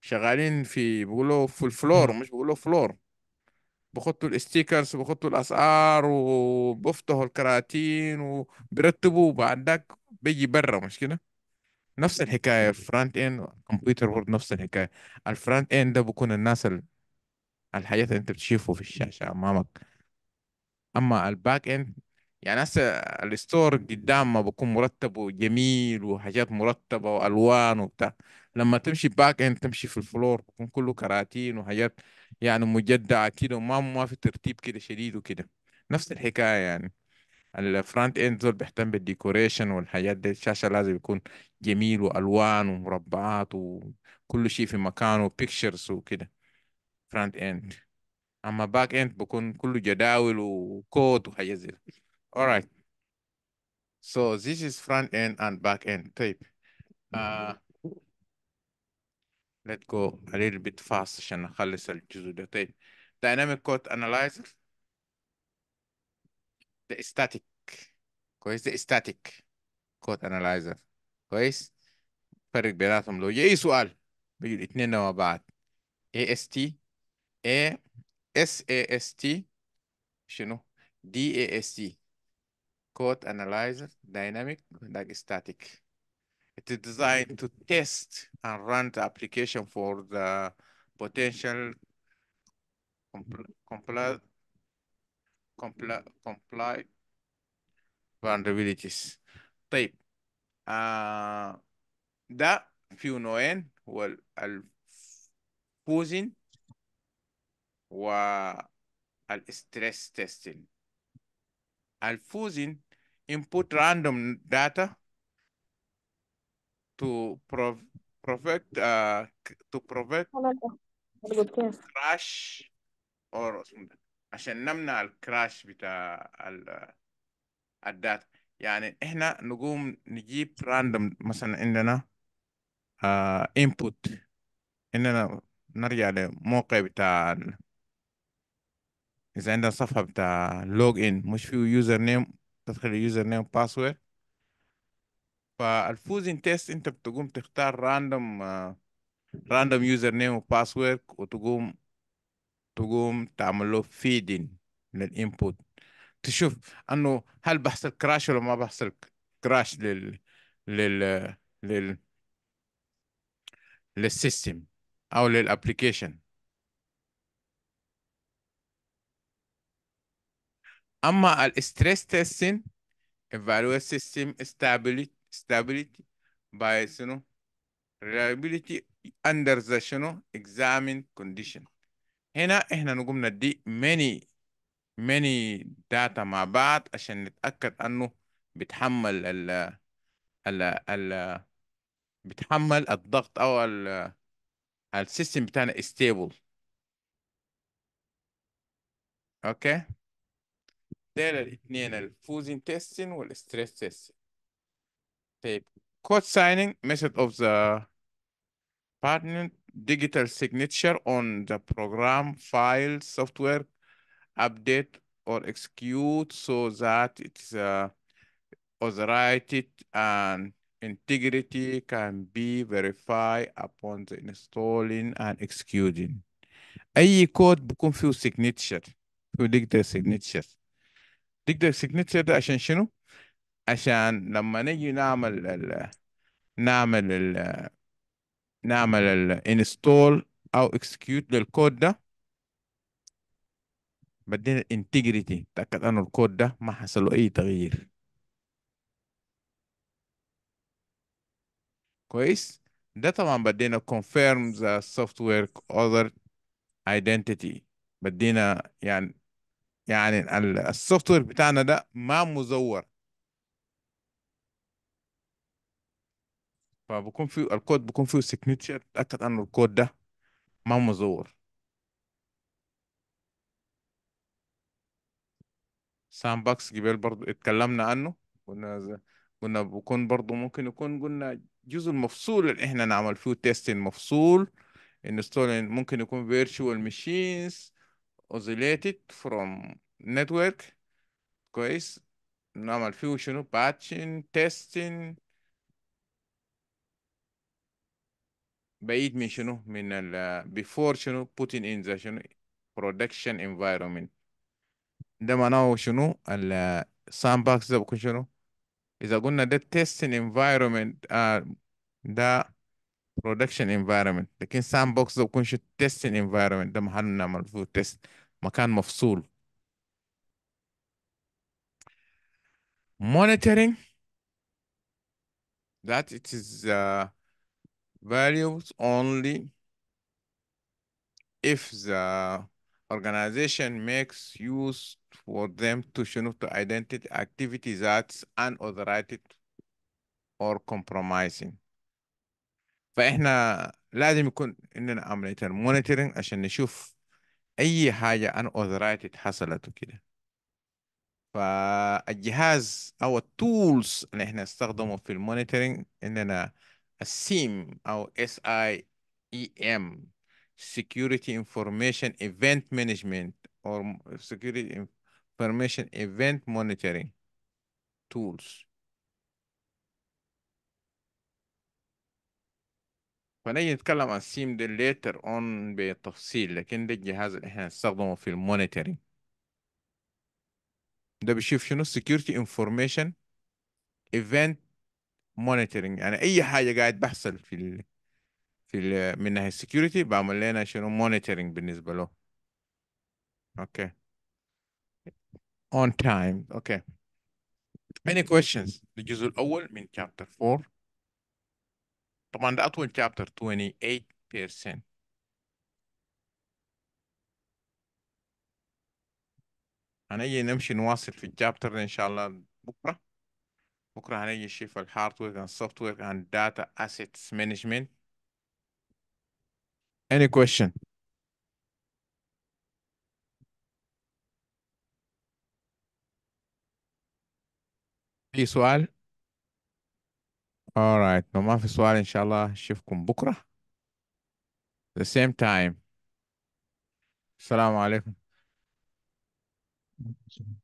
شغالين في بيقولوا في الفلور مش بيقولوا فلور بخطوا الاستيكرز بخطوا الاسعار وبفتحوا الكراتين وبرتبوا وبعد ذاك بيجي برا مش كده نفس الحكايه فرونت اند كمبيوتر وورد نفس الحكايه الفرونت اند ده بكون الناس ال... الحاجات اللي انت بتشوفه في الشاشه امامك اما الباك اند يعني هسه الستور قدام ما بكون مرتب وجميل وحاجات مرتبه والوان وبتاع لما تمشي باك اند تمشي في الفلور بكون كله كراتين وحاجات يعني مجدعه كده وما ما في ترتيب كده شديد وكده نفس الحكايه يعني الفرونت اند زول بيهتم بالديكوريشن والحاجات دي الشاشه لازم يكون جميل والوان ومربعات وكل شيء في مكانه بيكتشرز وكده فرونت اند اما باك اند بكون كله جداول وكود وحاجات زي كده alright so this is front end and back end طيب uh, آه، let's go a little bit fast عشان نخلص الجزء ده طيب dynamic code analyzer ده static كويس the static code analyzer? كويس فرق بيناتهم لو جه اي سؤال بيجوا الاثنين مع بعض AST شنو D A S T code analyzer dynamic like static it is designed to test and run the application for the potential compl compl comply, comply vulnerabilities. طيب آه ده فيه نوعين هو الفوزن والستريس تيستين الفوزن input random data to prov protect uh, ah, to prevent crash or something. عشان نمنع الكراش بتاع الداتا يعني احنا نقوم نجيب راندوم مثلا عندنا انبوت آه عندنا نرجع لموقع بتاع ال... اذا عندنا صفحه بتاع لوج ان مش فيه يوزر نيم تدخل يوزر نيم باسورد فالفوزن تيست انت بتقوم تختار راندوم راندوم يوزر نيم وباسورد وتقوم تقوم تعمل له فيدين للانبوت تشوف انه هل بحصل كراش ولا ما بحصل كراش لل لل لل للسيستم او للابلكيشن اما الستريس تيستين evaluate system stability stability by you reliability under the شنو know, examined condition هنا احنا نقوم ندي many many data مع بعض عشان نتأكد انه بتحمل ال ال ال بتحمل الضغط او ال السيستم بتاعنا stable اوكي دول الاثنين الفوزين تيستين والستريس تيستين طيب code signing method of the partner digital signature on the program file software update or execute so that it's uh, authorized and integrity can be verified upon the installing and executing. أي code, بيكون فيه signature فيه digital signature. digital signature ده عشان شنو؟ عشان لما نيجي نعمل ال نعمل ال نعمل install او execute للكود ده بدينا integrity تأكد أنه الكود ده ما حصل له اي تغيير كويس ده طبعا بدينا confirm the software other identity بدينا يعني يعني السوفت وير بتاعنا ده ما مزور فبكون في الكود بكون فيه سيجنتشر تتأكد أن الكود ده ما مزور ساند باكس جبال برضو اتكلمنا عنه قلنا قلنا بكون برضو ممكن يكون قلنا جزء مفصول اللي احنا نعمل فيه تيستين مفصول انستولين ممكن يكون فيرتشوال ماشينز اوزيليتد فروم نتورك كويس نعمل فيه شنو باتشين تيستين بعيد من شنو من ال before شنو putting in the شنو production environment ده معناه شنو ال sandbox ده بكون شنو إذا قلنا ده testing environment ده uh, production environment لكن sandbox ده بكون شنو testing environment ده محل نعمل فيه test مكان مفصول monitoring that it is uh, values only if the organization makes use for them to show to identity activity that's unauthorized or compromising فاحنا لازم يكون اننا عملية المونيتورنج عشان نشوف اي حاجة unauthorized حصلت وكده فالجهاز او التولز اللي احنا استخدمه في المونيتورينج اننا SIEM or S I E M Security Information Event Management or Security Information Event Monitoring tools. فنيجي نتكلم عن السيم SIM later on بالتفصيل لكن ده الجهاز اللي احنا هنستخدمه في المونيتورينج ده بيشوف شنو security information event مونيتورنج يعني اي حاجه قاعد بحصل في ال... في ال... من ناحيه السكيورتي بعمل لنا شنو مونيتورنج بالنسبه له اوكي اون تايم اوكي any questions الجزء الاول من chapter 4 طبعا ده اطول chapter 28% هنيجي نمشي نواصل في الجابتر ان شاء الله بكره بكره هنيجي نشوف الهارد وير and software and data assets management any question في سؤال alright لو ما في سؤال ان شاء الله نشوفكم بكره the same time السلام عليكم